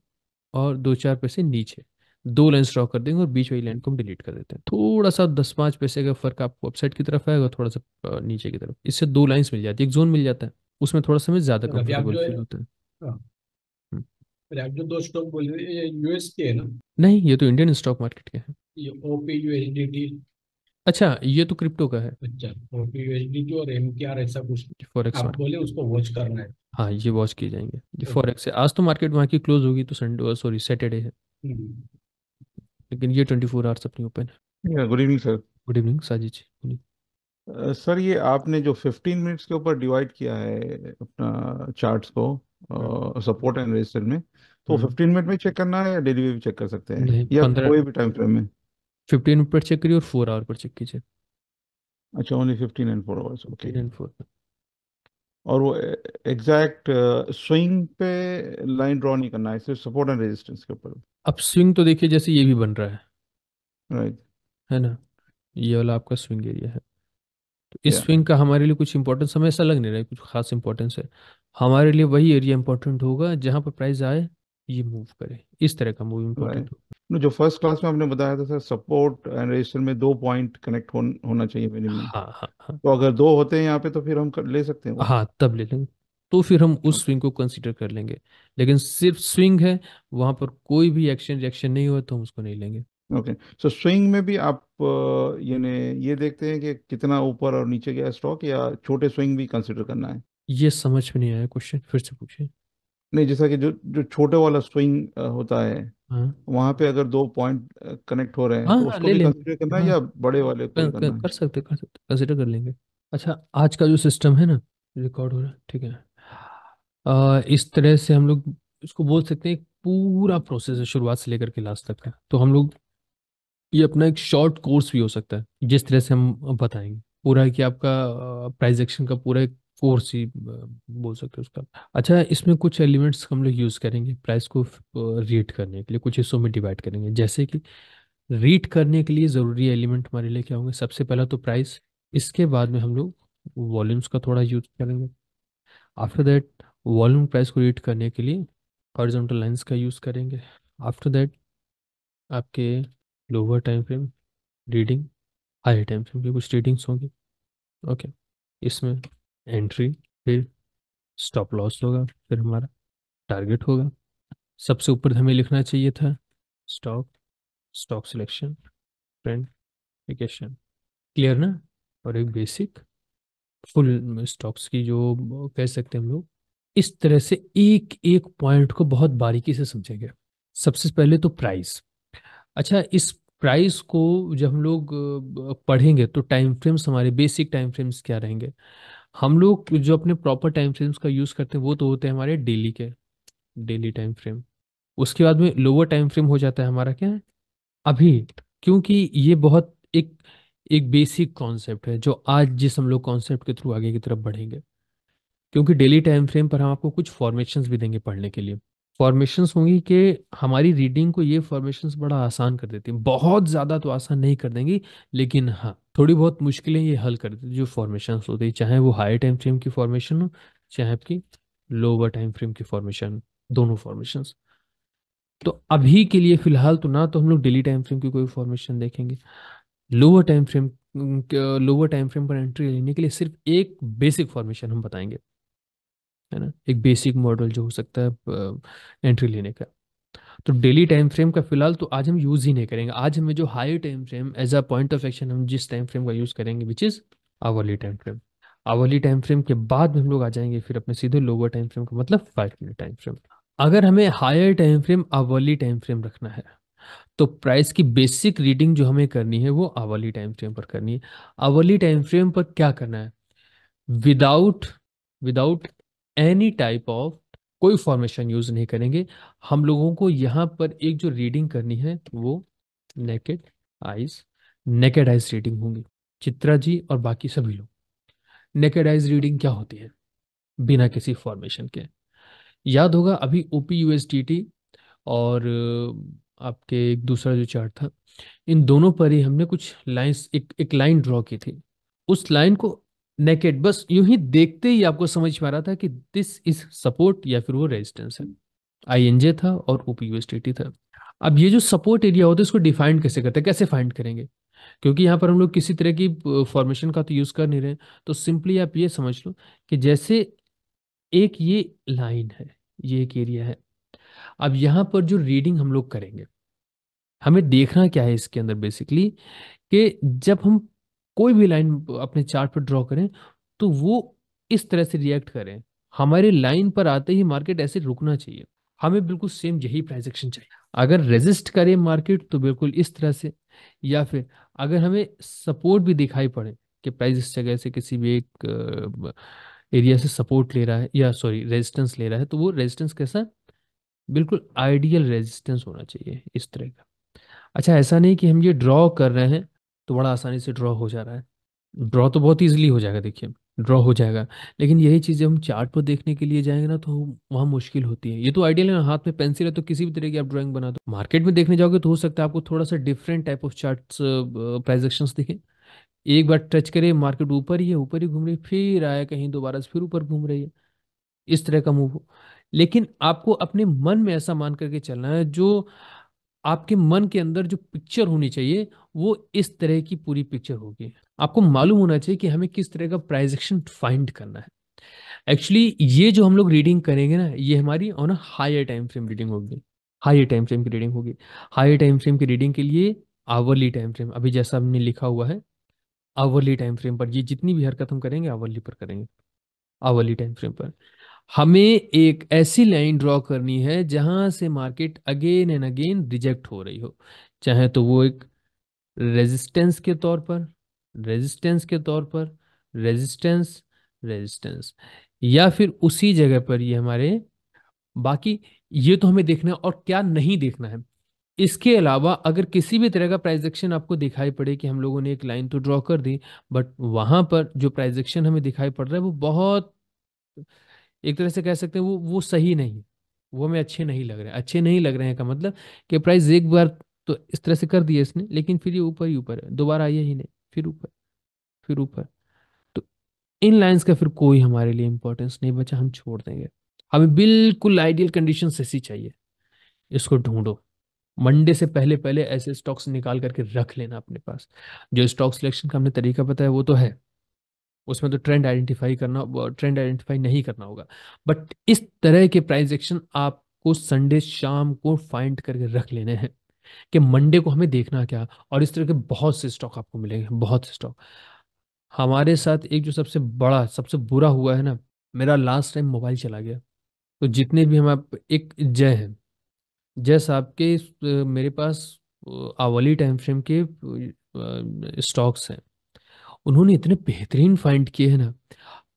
और दो चार पैसे नीचे दो लाइन ड्रॉ कर देंगे और बीच वाली लाइन को हम डिलीट कर देते हैं थोड़ा सा दस पाँच पैसे का फर्क आपको अपसाइड की तरफ आएगा थोड़ा सा नीचे की तरफ इससे दो लाइन्स मिल जाती है एक जोन मिल जाता है उसमें थोड़ा सा ज्यादा कंफर्टेबल मतलब फील होता है हाँ। हम्म। जो दो स्टॉक बोल रहे हैं यूएस के है ना नहीं ये तो इंडियन स्टॉक मार्केट के हैं ये ओपी यूएसडीटी अच्छा ये तो क्रिप्टो का है अच्छा ओपी यूएसडीटी और एमटीआर ऐसा कुछ फॉरेक्स आप बोले उसको वॉच करना है हाँ ये वॉच किए जाएंगे फॉरेक्स है आज तो मार्केट वहाँ की क्लोज होगी तो संडे सॉरी सैटरडे है हम्म। लेकिन ये ट्वेंटी फोर आवर्स अपनी ओपन है good evening sir good evening Sajid ji बोलिए सर uh, ये आपने जो 15 मिनट्स के ऊपर डिवाइड किया है अपना चार्ट्स को सपोर्ट एंड रेजिस्टेंस में तो 15 हम्म। मिनट में चेक करना है या डेली भी चेक कर सकते हैं या 15... कोई भी टाइम फ्रेम में फिफ्टीन मिनट पर चेक करिए और फोर आवर पर चेक कीजिए अच्छा only fifteen and four hours okay and four और वो एग्जैक्ट स्विंग uh, पे लाइन ड्रॉ नहीं करना है सिर्फ सपोर्ट एंड रेजिस्टेंस के ऊपर अब स्विंग तो देखिए जैसे ये भी बन रहा है राइट right. है ना ये वाला आपका स्विंग एरिया है तो इस yeah. स्विंग का हमारे लिए कुछ इंपॉर्टेंस हमें ऐसा लग नहीं रहा है कुछ खास इंपॉर्टेंस है हमारे लिए वही एरिया इंपॉर्टेंट होगा जहाँ पर प्राइस आए ये मूव करे इस तरह का मूव इंपॉर्टेंट right. होगा जो फर्स्ट क्लास में आपने बताया था सर सपोर्ट एंड रजिस्टर में दो पॉइंट कनेक्ट हो, होना चाहिए हाँ, हाँ, हाँ. तो अगर दो होते हैं यहाँ पे तो फिर हम कर, ले सकते हैं हाँ तब ले लेंगे तो फिर हम उस स्विंग हाँ। को कंसीडर कर लेंगे लेकिन सिर्फ स्विंग है वहां पर कोई भी एक्शन रिएक्शन नहीं हुआ तो हम उसको नहीं लेंगे ओके सो स्विंग में भी आप यानी ये देखते हैं कि कितना ऊपर और नीचे गया स्टॉक या छोटे स्विंग भी कंसिडर करना है ये समझ में नहीं आया क्वेश्चन फिर से पूछिए नहीं जैसा कि जो जो छोटे वाला स्विंग होता है हाँ। वहां पे अगर दो पॉइंट कनेक्ट हो रहे हैं हाँ, तो हाँ उसको ले भी लेंगे कंसीडर करना है हाँ या बड़े वाले को ही कर, कर, करना है कर सकते कर सकते कंसिडर कर लेंगे अच्छा आज का जो सिस्टम है ना रिकॉर्ड हो रहा है ठीक है आ, इस तरह से हम लोग इसको बोल सकते हैं पूरा प्रोसेस है शुरुआत से लेकर के लास्ट तक का तो हम लोग ये अपना एक शॉर्ट कोर्स भी हो सकता है जिस तरह से हम बताएंगे पूरा कि आपका प्राइजेक्शन का पूरा एक फोर सी बोल सकते हैं उसका अच्छा इसमें कुछ एलिमेंट्स हम लोग यूज़ करेंगे प्राइस को रीड करने के लिए कुछ हिस्सों में डिवाइड करेंगे जैसे कि रीड करने के लिए ज़रूरी एलिमेंट हमारे लिए क्या होंगे सबसे पहला तो प्राइस इसके बाद में हम लोग वॉल्यूम्स का थोड़ा यूज करेंगे आफ्टर दैट वॉल्यूम प्राइस को रीड करने के लिए हॉरिजॉन्टल लाइंस का यूज़ करेंगे आफ्टर दैट आपके lower time frame reading high time frame की कुछ रीडिंग्स होंगी ओके इसमें एंट्री फिर स्टॉप लॉस होगा फिर हमारा टारगेट होगा सबसे ऊपर हमें लिखना चाहिए था स्टॉक स्टॉक सिलेक्शन ट्रेंडिकेशन क्लियर ना और एक बेसिक फुल स्टॉक्स की जो कह सकते हैं हम लोग इस तरह से एक एक पॉइंट को बहुत बारीकी से समझेंगे सबसे पहले तो प्राइस अच्छा इस प्राइस को जब हम लोग पढ़ेंगे तो टाइम फ्रेम्स हमारे बेसिक टाइम फ्रेम्स क्या रहेंगे हम लोग जो अपने प्रॉपर टाइम फ्रेम्स का यूज़ करते हैं वो तो होते हैं हमारे डेली के डेली टाइम फ्रेम उसके बाद में लोअर टाइम फ्रेम हो जाता है हमारा क्या अभी क्योंकि ये बहुत एक एक बेसिक कॉन्सेप्ट है जो आज जिस हम लोग कॉन्सेप्ट के थ्रू आगे की तरफ बढ़ेंगे क्योंकि डेली टाइम फ्रेम पर हम आपको कुछ फॉर्मेशंस भी देंगे पढ़ने के लिए फॉर्मेशंस होंगी कि हमारी रीडिंग को ये फॉर्मेशंस बड़ा आसान कर देती हैं बहुत ज़्यादा तो आसान नहीं कर देंगी लेकिन हाँ थोड़ी बहुत मुश्किलें ये हल कर जो फॉर्मेशन होती है चाहे वो हाई टाइम फ्रेम की फॉर्मेशन हो चाहे आपकी लोअर टाइम फ्रेम की फॉर्मेशन दोनों फॉर्मेशन तो अभी के लिए फिलहाल तो ना तो हम लोग डेली टाइम फ्रेम की कोई फॉर्मेशन देखेंगे lower time frame lower time frame पर एंट्री लेने के लिए सिर्फ एक बेसिक फॉर्मेशन हम बताएंगे है ना एक बेसिक मॉडल जो हो सकता है एंट्री लेने का तो डेली टाइम फ्रेम का फिलहाल तो आज हम यूज़ ही नहीं करेंगे आज हमें जो high time frame as a point of action हम जिस टाइम फ्रेम का यूज़ करेंगे which is hourly time frame hourly time frame के बाद में हम लोग आ जाएंगे फिर अपने सीधे लोअर टाइम फ्रेम का मतलब फाइव मिनट टाइम फ्रेम अगर हमें higher time frame hourly time frame रखना है तो प्राइस की बेसिक रीडिंग जो हमें करनी है वो आवरली टाइम फ्रेम पर करनी है आवरली टाइम फ्रेम पर क्या करना है without without any type of कोई फॉर्मेशन यूज नहीं करेंगे हम लोगों को यहाँ पर एक जो रीडिंग करनी है वो naked eyes naked eyes reading होंगी चित्रा जी और बाकी सभी लोग नेकेड आइज रीडिंग क्या होती है बिना किसी फॉर्मेशन के याद होगा अभी ओपी यूएसडीटी और आपके एक दूसरा जो चार्ट था इन दोनों पर ही हमने कुछ लाइंस एक एक लाइन ड्रॉ की थी उस लाइन को नेकेड बस यूं ही देखते ही आपको समझ में आ रहा था कि दिस इज सपोर्ट या फिर वो रेजिस्टेंस है आई एन जे था और ओपीयूएसटीटी था अब ये जो सपोर्ट एरिया होता है इसको डिफाइंड कैसे करते हैं कैसे फाइंड करेंगे क्योंकि यहाँ पर हम लोग किसी तरह की फॉर्मेशन का तो यूज़ कर नहीं रहे तो सिंपली आप ये समझ लो कि जैसे एक ये लाइन है ये एक एरिया है अब यहाँ पर जो रीडिंग हम लोग करेंगे हमें देखना क्या है इसके अंदर बेसिकली कि जब हम कोई भी लाइन अपने चार्ट पर ड्रॉ करें तो वो इस तरह से रिएक्ट करें हमारे लाइन पर आते ही मार्केट ऐसे रुकना चाहिए हमें बिल्कुल सेम यही प्राइस एक्शन चाहिए अगर रेजिस्ट करे मार्केट तो बिल्कुल इस तरह से या फिर अगर हमें सपोर्ट भी दिखाई पड़े कि प्राइस इस जगह से किसी भी एक एरिया से सपोर्ट ले रहा है या सॉरी रेजिस्टेंस ले रहा है तो वो रेजिस्टेंस कैसा बिल्कुल आइडियल रेजिस्टेंस होना चाहिए इस तरह का अच्छा ऐसा नहीं कि हम ये ड्रॉ कर रहे हैं तो बड़ा आसानी से ड्रॉ हो जा रहा है ड्रॉ तो बहुत ईजिली हो जाएगा देखिए ड्रॉ हो जाएगा लेकिन यही चीज़ें हम चार्ट पर देखने के लिए जाएंगे ना तो वहाँ मुश्किल होती है ये तो आइडियल है हाथ में पेंसिल है तो किसी भी तरह की आप ड्राइंग बना दो मार्केट में देखने जाओगे तो हो सकता है आपको थोड़ा सा different type of chart price action दिखे एक बार टच करे मार्केट ऊपर ही है ऊपर ही घूम रही फिर आया कहीं दोबारा से फिर ऊपर घूम रही है इस तरह का मूव लेकिन आपको अपने मन में ऐसा मान करके चलना है जो आपके मन के अंदर जो पिक्चर होनी चाहिए वो इस तरह की पूरी पिक्चर होगी आपको मालूम होना चाहिए कि हमें किस तरह का प्राइजेक्शन फाइंड करना है एक्चुअली ये जो हम लोग रीडिंग करेंगे ना ये हमारी on a higher time frame reading होगी हायर टाइम फ्रेम की रीडिंग होगी हायर टाइम फ्रेम की रीडिंग के लिए आवरली टाइम फ्रेम अभी जैसा हमने लिखा हुआ है आवरली टाइम फ्रेम पर ये जितनी भी हरकत हम करेंगे आवरली पर करेंगे आवरली टाइम फ्रेम पर हमें एक ऐसी लाइन ड्रॉ करनी है जहां से market again and again reject हो रही हो चाहे तो वो एक रेजिस्टेंस के तौर पर रेजिस्टेंस के तौर पर रेजिस्टेंस रेजिस्टेंस या फिर उसी जगह पर ये हमारे बाकी ये तो हमें देखना है और क्या नहीं देखना है इसके अलावा अगर किसी भी तरह का प्राइजेक्शन एक्शन आपको दिखाई पड़े कि हम लोगों ने एक लाइन तो ड्रॉ कर दी बट वहां पर जो प्राइजेक्शन एक्शन हमें दिखाई पड़ रहा है वो बहुत एक तरह से कह सकते हैं वो वो सही नहीं वो हमें अच्छे नहीं लग रहे हैं अच्छे नहीं लग रहे हैं का मतलब कि प्राइस एक बार तो इस तरह से कर दिया इसने लेकिन फिर ये ऊपर ही ऊपर है दोबारा आइए ही नहीं फिर ऊपर फिर ऊपर तो इन लाइंस का फिर कोई हमारे लिए इंपॉर्टेंस नहीं बचा हम छोड़ देंगे हमें बिल्कुल आइडियल कंडीशन ऐसी चाहिए इसको ढूंढो मंडे से पहले पहले ऐसे स्टॉक्स निकाल करके रख लेना अपने पास जो स्टॉक सिलेक्शन का हमने तरीका बताया वो तो है उसमें तो ट्रेंड आइडेंटिफाई करना ट्रेंड आइडेंटिफाई नहीं करना होगा बट इस तरह के प्राइस एक्शन आपको संडे शाम को फाइंड करके रख लेने हैं कि मंडे को हमें देखना क्या और इस तरह के बहुत से स्टॉक आपको मिलेंगे बहुत से स्टॉक हमारे साथ एक जो सबसे बड़ा सबसे बुरा हुआ है ना मेरा लास्ट टाइम मोबाइल चला गया तो जितने भी हम आप एक जय हैं जय साहब के मेरे पास आवली टाइम फ्रेम के स्टॉक्स हैं उन्होंने इतने बेहतरीन फाइंड किए हैं ना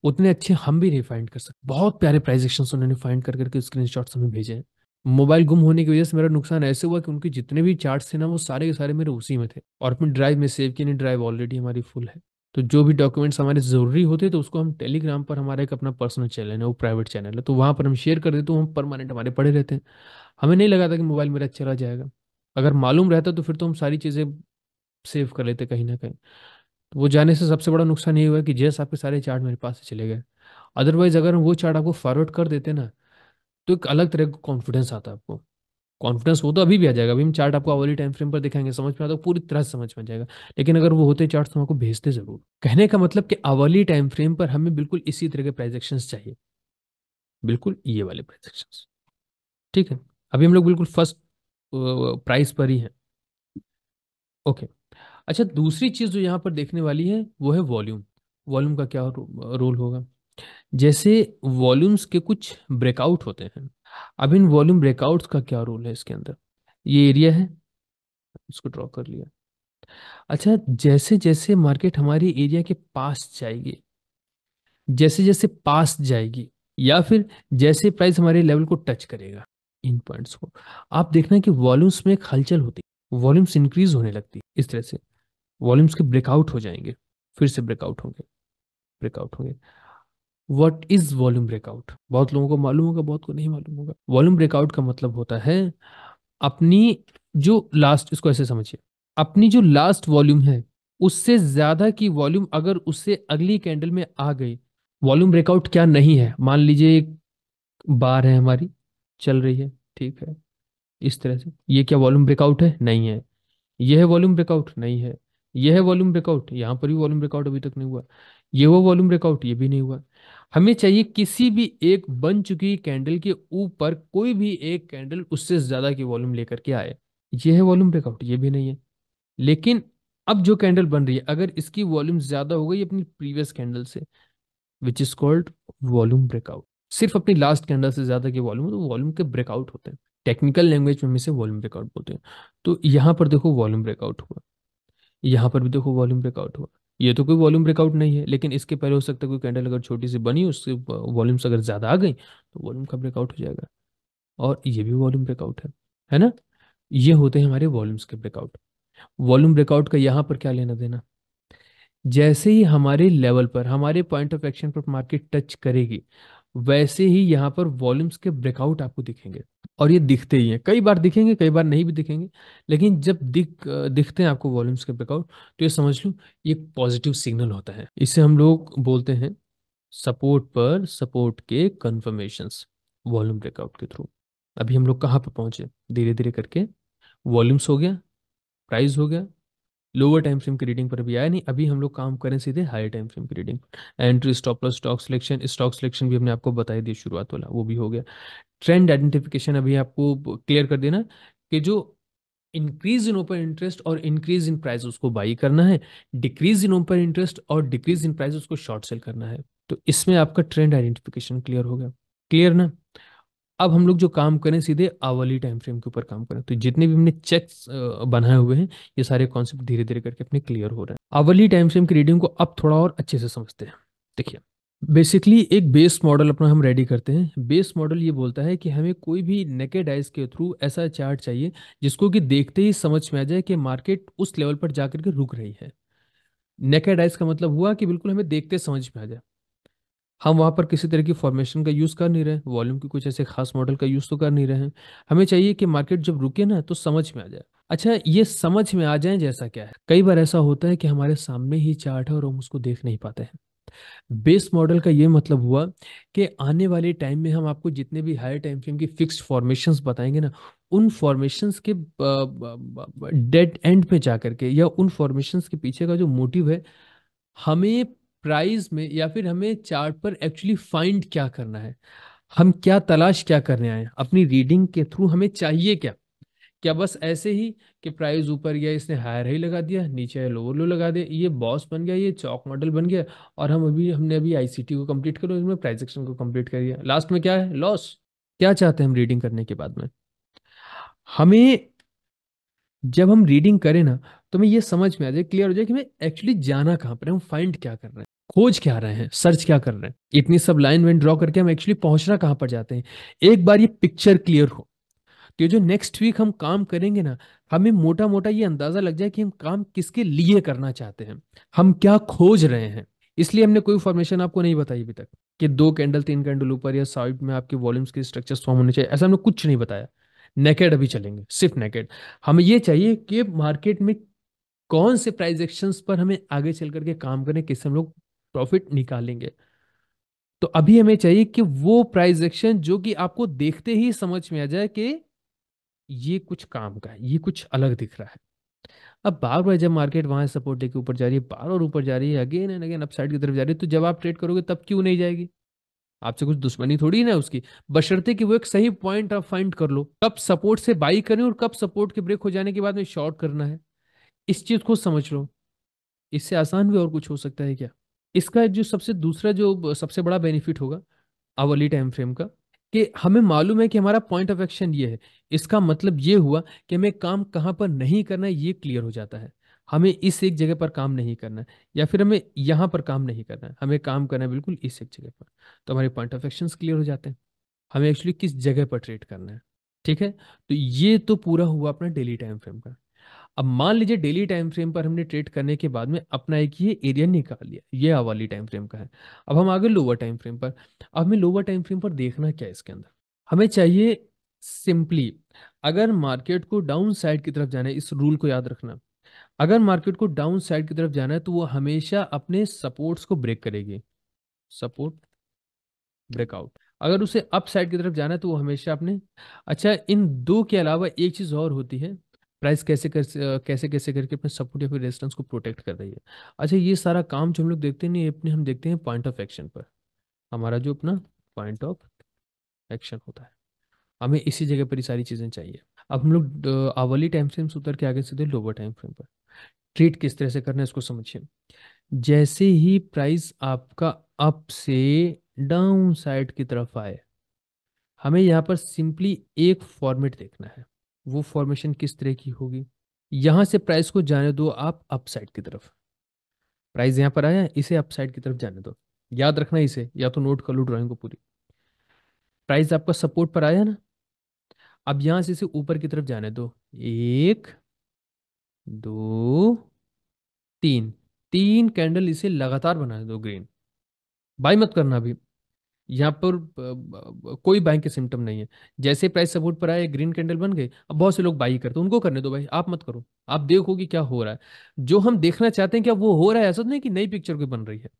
उतने अच्छे हम भी नहीं फाइंड कर सकते बहुत प्यारे प्राइजेक्शन उन्होंने फाइंड कर करके स्क्रीन हमें भेजे हैं मोबाइल गुम होने की वजह से मेरा नुकसान ऐसे हुआ कि उनके जितने भी चार्ट थे ना वो सारे के सारे मेरे उसी में थे और अपने ड्राइव में सेव किए ड्राइव ऑलरेडी हमारी फुल है तो जो भी डॉक्यूमेंट्स हमारे ज़रूरी होते तो उसको हम टेलीग्राम पर हमारा एक अपना पर्सनल चैनल है वो प्राइवेट चैनल है तो वहाँ पर हम शेयर कर देते तो हम परमानेंट हमारे पड़े रहते हैं हमें नहीं लगा था कि मोबाइल मेरा चला अच्छा जाएगा अगर मालूम रहता तो फिर तो हम सारी चीज़ें सेव कर लेते कहीं ना कहीं वो जाने से सबसे बड़ा नुकसान ये हुआ कि जैस आपके सारे चार्ट मेरे पास से चले गए अदरवाइज अगर हम वो चार्ट आपको फॉरवर्ड कर देते ना तो एक अलग तरह का कॉन्फिडेंस आता है आपको कॉन्फिडेंस वो तो अभी भी आ जाएगा अभी हम चार्ट आपको अवली टाइम फ्रेम पर दिखाएंगे समझ में आता तो पूरी तरह से समझ में जाएगा लेकिन अगर वो होते चार्ट तो आपको भेजते जरूर कहने का मतलब कि अवली टाइम फ्रेम पर हमें बिल्कुल इसी तरह के प्राइजेक्शंस चाहिए बिल्कुल ये वाले प्राइजेक्शन ठीक है अभी हम लोग बिल्कुल फर्स्ट प्राइस पर ही हैं ओके अच्छा दूसरी चीज जो यहाँ पर देखने वाली है वो है वॉल्यूम वॉल्यूम का क्या रोल होगा जैसे वॉल्यूम्स के कुछ ब्रेकआउट होते हैं अब इन वॉल्यूम ब्रेकआउट्स का क्या रोल है इसके अंदर ये एरिया है इसको ड्रॉ कर लिया अच्छा जैसे जैसे मार्केट हमारी एरिया के पास जाएगी जैसे जैसे पास जाएगी या फिर जैसे प्राइस हमारे लेवल को टच करेगा इन पॉइंट्स को आप देखना कि वॉल्यूम्स में एक हलचल होती है वॉल्यूम्स इंक्रीज होने लगती है इस तरह से वॉल्यूम्स के ब्रेकआउट हो जाएंगे फिर से ब्रेकआउट होंगे ब्रेकआउट होंगे वट इज वॉल्यूम ब्रेकआउट बहुत लोगों को मालूम होगा बहुत को नहीं मालूम होगा वॉल्यूम ब्रेकआउट का मतलब होता है अपनी जो लास्ट इसको ऐसे समझिए अपनी जो लास्ट वॉल्यूम है उससे ज्यादा की वॉल्यूम अगर उससे अगली कैंडल में आ गई वॉल्यूम ब्रेकआउट क्या नहीं है मान लीजिए एक बार है हमारी चल रही है ठीक है इस तरह से ये क्या वॉल्यूम ब्रेकआउट है नहीं है यह है वॉल्यूम ब्रेकआउट नहीं है ये है वॉल्यूम ब्रेकआउट यहाँ पर भी वॉल्यूम ब्रेकआउट अभी तक नहीं हुआ ये वो वॉल्यूम ब्रेकआउट ये भी नहीं हुआ हमें चाहिए किसी भी एक बन चुकी कैंडल के ऊपर कोई भी एक कैंडल उससे ज्यादा की वॉल्यूम लेकर के आए ये है वॉल्यूम ब्रेकआउट ये भी नहीं है लेकिन अब जो कैंडल बन रही है अगर इसकी वॉल्यूम ज्यादा हो गई अपनी प्रीवियस कैंडल से which is called volume breakout सिर्फ अपनी लास्ट कैंडल से ज्यादा की वॉल्यूम तो वॉल्यूम के ब्रेकआउट होते हैं टेक्निकल लैंग्वेज में इसे वॉल्यूम ब्रेकआउट बोलते हैं तो यहाँ पर देखो वॉल्यूम ब्रेकआउट हुआ यहाँ पर भी देखो वॉल्यूम ब्रेकआउट हुआ ये तो कोई वॉल्यूम ब्रेकआउट नहीं है लेकिन इसके पहले हो सकता है कोई कैंडल अगर छोटी सी बनी उसके वॉल्यूम्स अगर ज़्यादा आ गई तो वॉल्यूम का ब्रेकआउट हो जाएगा और ये भी वॉल्यूम ब्रेकआउट है है ना ये होते हैं हमारे वॉल्यूम्स के ब्रेकआउट वॉल्यूम ब्रेकआउट का यहाँ पर क्या लेना देना जैसे ही हमारे लेवल पर हमारे पॉइंट ऑफ एक्शन पर मार्केट टच करेगी वैसे ही यहाँ पर वॉल्यूम्स के ब्रेकआउट आपको दिखेंगे और ये दिखते ही हैं कई बार दिखेंगे कई बार नहीं भी दिखेंगे लेकिन जब दिख दिखते हैं आपको वॉल्यूम्स के ब्रेकआउट तो ये समझ लो ये पॉजिटिव सिग्नल होता है इसे हम लोग बोलते हैं सपोर्ट पर सपोर्ट के कन्फर्मेशन वॉल्यूम ब्रेकआउट के थ्रू अभी हम लोग कहाँ पर पहुंचे धीरे धीरे करके वॉल्यूम्स हो गया प्राइस हो गया लोअर टाइम फ्रेम की रीडिंग पर भी आया नहीं अभी हम लोग काम करें सीधे हाई टाइम फ्रेम की reading entry stop loss stock selection stock selection भी हमने आपको बताई दी शुरुआत वाला वो भी हो गया ट्रेंड आइडेंटिफिकेशन अभी आपको क्लियर कर देना कि जो इंक्रीज इन ओपन इंटरेस्ट और इंक्रीज इन प्राइस उसको बाई करना है डिक्रीज इन ओपन इंटरेस्ट और डिक्रीज इन प्राइस उसको शॉर्ट सेल करना है तो इसमें आपका ट्रेंड आइडेंटिफिकेशन क्लियर हो गया क्लियर ना अब हम लोग जो काम करें सीधे आवली टाइम फ्रेम के ऊपर काम करें तो जितने भी हमने चेक्स बनाए हुए हैं ये सारे कॉन्सेप्ट धीरे धीरे करके अपने क्लियर हो रहे हैं आवली टाइम फ्रेम की रीडिंग को अब थोड़ा और अच्छे से समझते हैं देखिए बेसिकली एक बेस मॉडल अपना हम रेडी करते हैं बेस मॉडल ये बोलता है कि हमें कोई भी नेकेड आइज के थ्रू ऐसा चार्ट चाहिए जिसको कि देखते ही समझ में आ जाए कि मार्केट उस लेवल पर जाकर के रुक रही है नेकेड आइज का मतलब हुआ कि बिल्कुल हमें देखते समझ में आ जाए हम वहाँ पर किसी तरह की फॉर्मेशन का यूज़ कर नहीं रहे वॉल्यूम के कुछ ऐसे खास मॉडल का यूज़ तो कर नहीं रहे हैं हमें चाहिए कि मार्केट जब रुके ना तो समझ में आ जाए अच्छा ये समझ में आ जाए जैसा क्या है कई बार ऐसा होता है कि हमारे सामने ही चार्ट है और हम उसको देख नहीं पाते हैं बेस मॉडल का ये मतलब हुआ कि आने वाले टाइम में हम आपको जितने भी हायर टाइम फ्रेम की फिक्स्ड फॉर्मेशंस बताएंगे ना उन फॉर्मेशंस के डेड एंड में जा करके या उन फॉर्मेशंस के पीछे का जो मोटिव है हमें प्राइस में या फिर हमें चार्ट पर एक्चुअली फाइंड क्या करना है हम क्या तलाश क्या करने आए अपनी रीडिंग के थ्रू हमें चाहिए क्या क्या बस ऐसे ही कि प्राइस ऊपर गया इसने हायर हाई लगा दिया नीचे लोअर लो लगा दिया ये बॉस बन गया ये चौक मॉडल बन गया और हम अभी हमने अभी आईसीटी को कंप्लीट करो इसमें प्राइस एक्शन को कंप्लीट कर दिया लास्ट में क्या है लॉस क्या चाहते हैं हम रीडिंग करने के बाद में हमें जब हम रीडिंग करें ना तो हमें ये समझ में आ जाए क्लियर हो जाए कि हमें एक्चुअली जाना कहाँ पर हम फाइंड क्या कर रहे हैं खोज क्या रहे हैं सर्च क्या कर रहे हैं इतनी सब लाइन वाइन ड्रॉ करके हम एक्चुअली पहुंचना कहां पर जाते हैं एक बार ये पिक्चर क्लियर हो तो ये जो नेक्स्ट वीक हम काम करेंगे ना हमें मोटा मोटा ये अंदाजा लग जाए कि हम काम किसके लिए करना चाहते हैं हम क्या खोज रहे हैं इसलिए हमने कोई फॉर्मेशन आपको नहीं बताई अभी तक कि दो कैंडल तीन कैंडल ऊपर या साइड में आपके वॉल्यूम्स के स्ट्रक्चर फॉर्म होने चाहिए ऐसा हमने कुछ नहीं बताया नेकेड अभी चलेंगे सिर्फ नेकेड हमें ये चाहिए कि मार्केट में कौन से प्राइजेक्शन पर हमें आगे चल करके काम करें किससे हम लोग प्रॉफिट निकालेंगे तो अभी हमें चाहिए कि वो प्राइस एक्शन जो कि आपको देखते ही समझ में आ जाए कि ये कुछ काम का है ये कुछ अलग दिख रहा है अब बार बार जब मार्केट वहां सपोर्ट लेके ऊपर जा रही है बार और ऊपर जा रही है अगेन एंड अगेन अपसाइड की तरफ जा रही है तो जब आप ट्रेड करोगे तब क्यों नहीं जाएगी आपसे कुछ दुश्मनी थोड़ी ना उसकी बशर्ते कि वो एक सही पॉइंट आप फाइंड कर लो कब सपोर्ट से बाई करें और कब सपोर्ट के ब्रेक हो जाने के बाद में शॉर्ट करना है इस चीज को समझ लो इससे आसान भी और कुछ हो सकता है क्या इसका जो सबसे दूसरा जो सबसे बड़ा बेनिफिट होगा अवली टाइम फ्रेम का कि हमें मालूम है कि हमारा पॉइंट ऑफ एक्शन ये है इसका मतलब ये हुआ कि हमें काम कहाँ पर नहीं करना है ये क्लियर हो जाता है हमें इस एक जगह पर काम नहीं करना है या फिर हमें यहाँ पर काम नहीं करना है हमें काम करना है बिल्कुल इस एक जगह पर तो हमारे पॉइंट ऑफ एक्शन क्लियर हो जाते हैं हमें एक्चुअली किस जगह पर ट्रेड करना है ठीक है तो ये तो पूरा हुआ अपना डेली टाइम फ्रेम का अब मान लीजिए डेली टाइम फ्रेम पर हमने ट्रेड करने के बाद में अपना एक ये एरिया निकाल लिया ये वाली टाइम फ्रेम का है अब हम आगे लोअर टाइम फ्रेम पर अब हमें लोअर टाइम फ्रेम पर देखना क्या है इसके अंदर हमें चाहिए सिंपली अगर मार्केट को डाउन साइड की तरफ जाना है इस रूल को याद रखना अगर मार्केट को डाउन साइड की तरफ जाना है तो वो हमेशा अपने सपोर्ट्स को ब्रेक करेगी सपोर्ट ब्रेकआउट अगर उसे अप साइड की तरफ जाना है तो वो हमेशा अपने अच्छा इन दो के अलावा एक चीज़ और होती है प्राइस कैसे कर कैसे कैसे करके अपने सपोर्ट या फिर रेजिस्टेंस को प्रोटेक्ट कर रही है अच्छा ये सारा काम जो हम लोग देखते हैं ये अपने हम देखते हैं पॉइंट ऑफ एक्शन पर हमारा जो अपना पॉइंट ऑफ एक्शन होता है हमें इसी जगह पर ही सारी चीज़ें चाहिए अब हम लोग आवली टाइम फ्रेम से उतर के आगे सीधे लोअर टाइम फ्रेम पर ट्रीट किस तरह से करना है इसको समझिए जैसे ही प्राइस आपका अप से डाउन साइड की तरफ आए हमें यहाँ पर सिंपली एक फॉर्मेट देखना है वो फॉर्मेशन किस तरह की होगी यहाँ से प्राइस को जाने दो आप अपसाइड की तरफ प्राइस यहाँ पर आया इसे अपसाइड की तरफ जाने दो याद रखना इसे या तो नोट कर लो ड्राइंग को पूरी प्राइस आपका सपोर्ट पर आया ना अब यहाँ से इसे ऊपर की तरफ जाने दो एक दो तीन तीन कैंडल इसे लगातार बना दो ग्रीन बाई मत करना अभी यहाँ पर कोई बाइंग के सिम्टम नहीं है जैसे प्राइस सपोर्ट पर आए ग्रीन कैंडल बन गए अब बहुत से लोग बाई करते हैं उनको करने दो भाई आप मत करो आप देखो कि क्या हो रहा है जो हम देखना चाहते हैं क्या वो हो रहा है ऐसा तो नहीं कि नई पिक्चर कोई बन रही है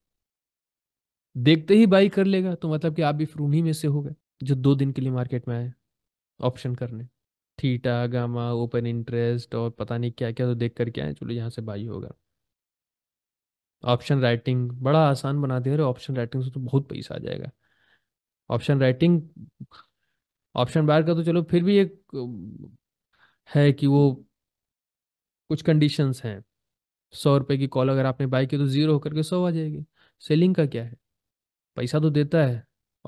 देखते ही बाई कर लेगा तो मतलब कि आप भी फिर उन्हीं में से हो गए जो दो दिन के लिए मार्केट में आए ऑप्शन करने थीटा गामा ओपन इंटरेस्ट और पता नहीं क्या क्या तो देख करके आए चलो यहाँ से बाई होगा ऑप्शन राइटिंग बड़ा आसान बना दिया ऑप्शन राइटिंग से तो बहुत पैसा आ जाएगा ऑप्शन राइटिंग ऑप्शन बार का तो चलो फिर भी एक है कि वो कुछ कंडीशंस हैं सौ रुपए की कॉल अगर आपने बाई की तो जीरो होकर के सौ आ जाएगी सेलिंग का क्या है पैसा तो देता है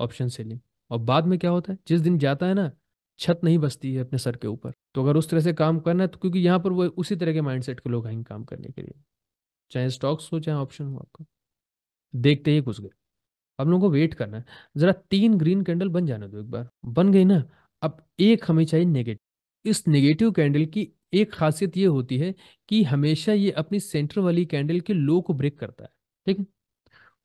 ऑप्शन सेलिंग और बाद में क्या होता है जिस दिन जाता है ना छत नहीं बसती है अपने सर के ऊपर तो अगर उस तरह से काम करना है तो क्योंकि यहाँ पर वो उसी तरह के माइंडसेट के लोग आएंगे काम करने के लिए चाहे स्टॉक्स हो चाहे ऑप्शन हो आपका देखते ही घुस गए अब लोगों को वेट करना है ज़रा तीन ग्रीन कैंडल बन जाने दो एक बार बन गई ना अब एक हमें चाहिए नेगेटिव इस नेगेटिव कैंडल की एक खासियत ये होती है कि हमेशा ये अपनी सेंटर वाली कैंडल के लो को ब्रेक करता है ठीक है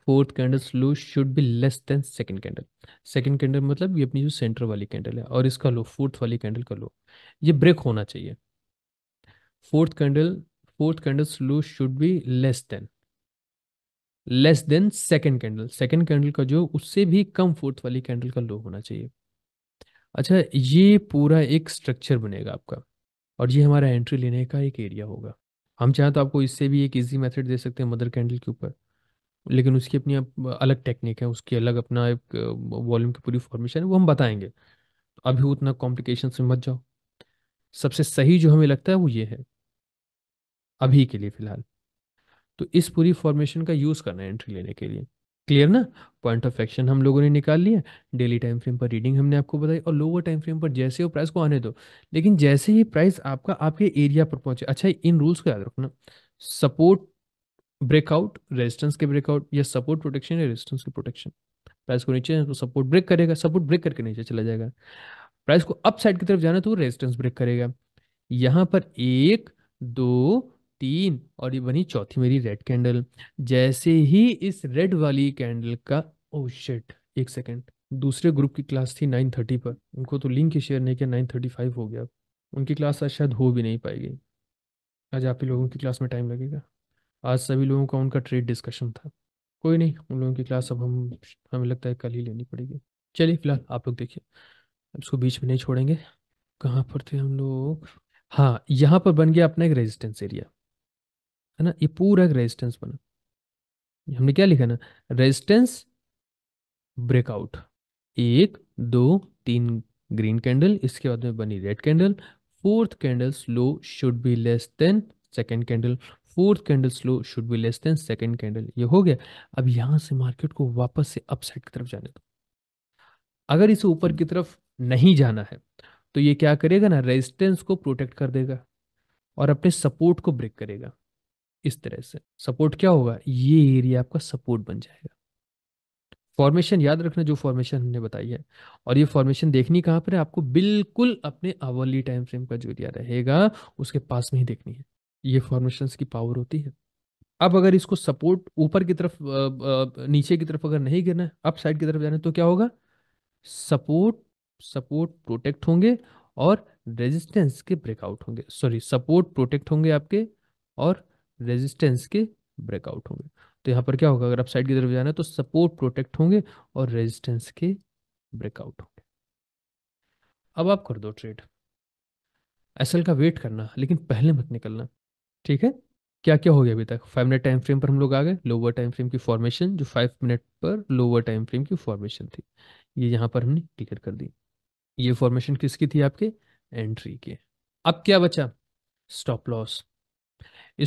fourth candles low should be less than second candle second candle मतलब ये अपनी जो सेंटर वाली कैंडल है और इसका लो फोर्थ वाली कैंडल का लो ये ब्रेक होना चाहिए fourth candle fourth candles low should be less than less than second candle second candle का जो उससे भी कम फोर्थ वाली कैंडल का लो होना चाहिए अच्छा ये पूरा एक स्ट्रक्चर बनेगा आपका और ये हमारा एंट्री लेने का एक एरिया होगा हम चाहें तो आपको इससे भी एक इजी मेथड दे सकते हैं मदर कैंडल के ऊपर लेकिन उसकी अपनी अलग टेक्निक है उसकी अलग अपना एक वॉल्यूम की पूरी फॉर्मेशन है वो हम बताएंगे अभी उतना कॉम्प्लिकेशन से मत जाओ सबसे सही जो हमें लगता है वो ये है अभी के लिए फिलहाल तो इस पूरी फॉर्मेशन का यूज करना है एंट्री लेने के लिए क्लियर ना पॉइंट ऑफ एक्शन हम लोगों ने निकाल लिया डेली टाइम फ्रेम पर रीडिंग हमने आपको बताई और लोअर टाइम फ्रेम पर जैसे वो प्राइस को आने दो लेकिन जैसे ही प्राइस आपका आपके एरिया पर पहुंचे अच्छा इन रूल्स को याद रखना सपोर्ट ब्रेकआउट रेजिस्टेंस के ब्रेकआउट या सपोर्ट प्रोटेक्शन या रेजिस्टेंस की प्रोटेक्शन प्राइस को नीचे तो सपोर्ट ब्रेक करेगा सपोर्ट ब्रेक करके नीचे चला जाएगा प्राइस को अप साइड की तरफ जाना तो रेजिस्टेंस ब्रेक करेगा यहाँ पर एक दो तीन और ये बनी चौथी मेरी रेड कैंडल जैसे ही इस रेड वाली कैंडल का ओ oh शिट एक सेकेंड दूसरे ग्रुप की क्लास थी नाइन थर्टी पर उनको तो लिंक शेयर नहीं किया नाइन थर्टी फाइव हो गया उनकी क्लास आज शायद हो भी नहीं पाई गई आज आप ही लोगों की क्लास में टाइम लगेगा आज सभी लोगों का उनका ट्रेड डिस्कशन था कोई नहीं उन लोगों की क्लास अब हम हमें लगता है कल ही लेनी पड़ेगी चलिए फिलहाल आप लोग देखिए इसको बीच में नहीं छोड़ेंगे कहाँ पर थे हम लोग हाँ यहाँ पर बन गया अपना एक रेजिस्टेंस एरिया है ना ये पूरा एक रेजिस्टेंस बना हमने क्या लिखा ना रेजिस्टेंस ब्रेकआउट एक दो तीन ग्रीन कैंडल इसके बाद में बनी red candle fourth candle slow should be less than second candle fourth candle slow should be less than second candle ये हो गया अब यहां से मार्केट को वापस से अपसाइड की तरफ जाने दो अगर इसे ऊपर की तरफ नहीं जाना है तो ये क्या करेगा ना रेजिस्टेंस को प्रोटेक्ट कर देगा और अपने सपोर्ट को ब्रेक करेगा इस तरह से सपोर्ट क्या होगा ये एरिया आपका सपोर्ट बन जाएगा फॉर्मेशन याद रखना जो फॉर्मेशन हमने बताई है और ये फॉर्मेशन देखनी कहाँ पर है आपको बिल्कुल अपने आवर्ली टाइम फ्रेम का जो एरिया रहेगा उसके पास में ही देखनी है ये फॉर्मेशन की पावर होती है अब अगर इसको सपोर्ट ऊपर की तरफ नीचे की तरफ अगर नहीं गिरना अप साइड की तरफ जाना तो क्या होगा सपोर्ट सपोर्ट प्रोटेक्ट होंगे और रेजिस्टेंस के ब्रेकआउट होंगे सॉरी सपोर्ट प्रोटेक्ट होंगे आपके और रेजिस्टेंस के ब्रेकआउट होंगे तो यहाँ पर क्या होगा अगर आप साइड की तरफ जाना है तो सपोर्ट प्रोटेक्ट होंगे और रेजिस्टेंस के ब्रेकआउट होंगे अब आप कर दो ट्रेड एसएल का वेट करना लेकिन पहले मत निकलना ठीक है क्या क्या हो गया अभी तक फाइव मिनट टाइम फ्रेम पर हम लोग आ गए लोअर टाइम फ्रेम की फॉर्मेशन जो फाइव मिनट पर लोअर टाइम फ्रेम की फॉर्मेशन थी ये यहाँ पर हमने क्लियर कर दी ये फॉर्मेशन किसकी थी आपके एंट्री के अब क्या बचा स्टॉप लॉस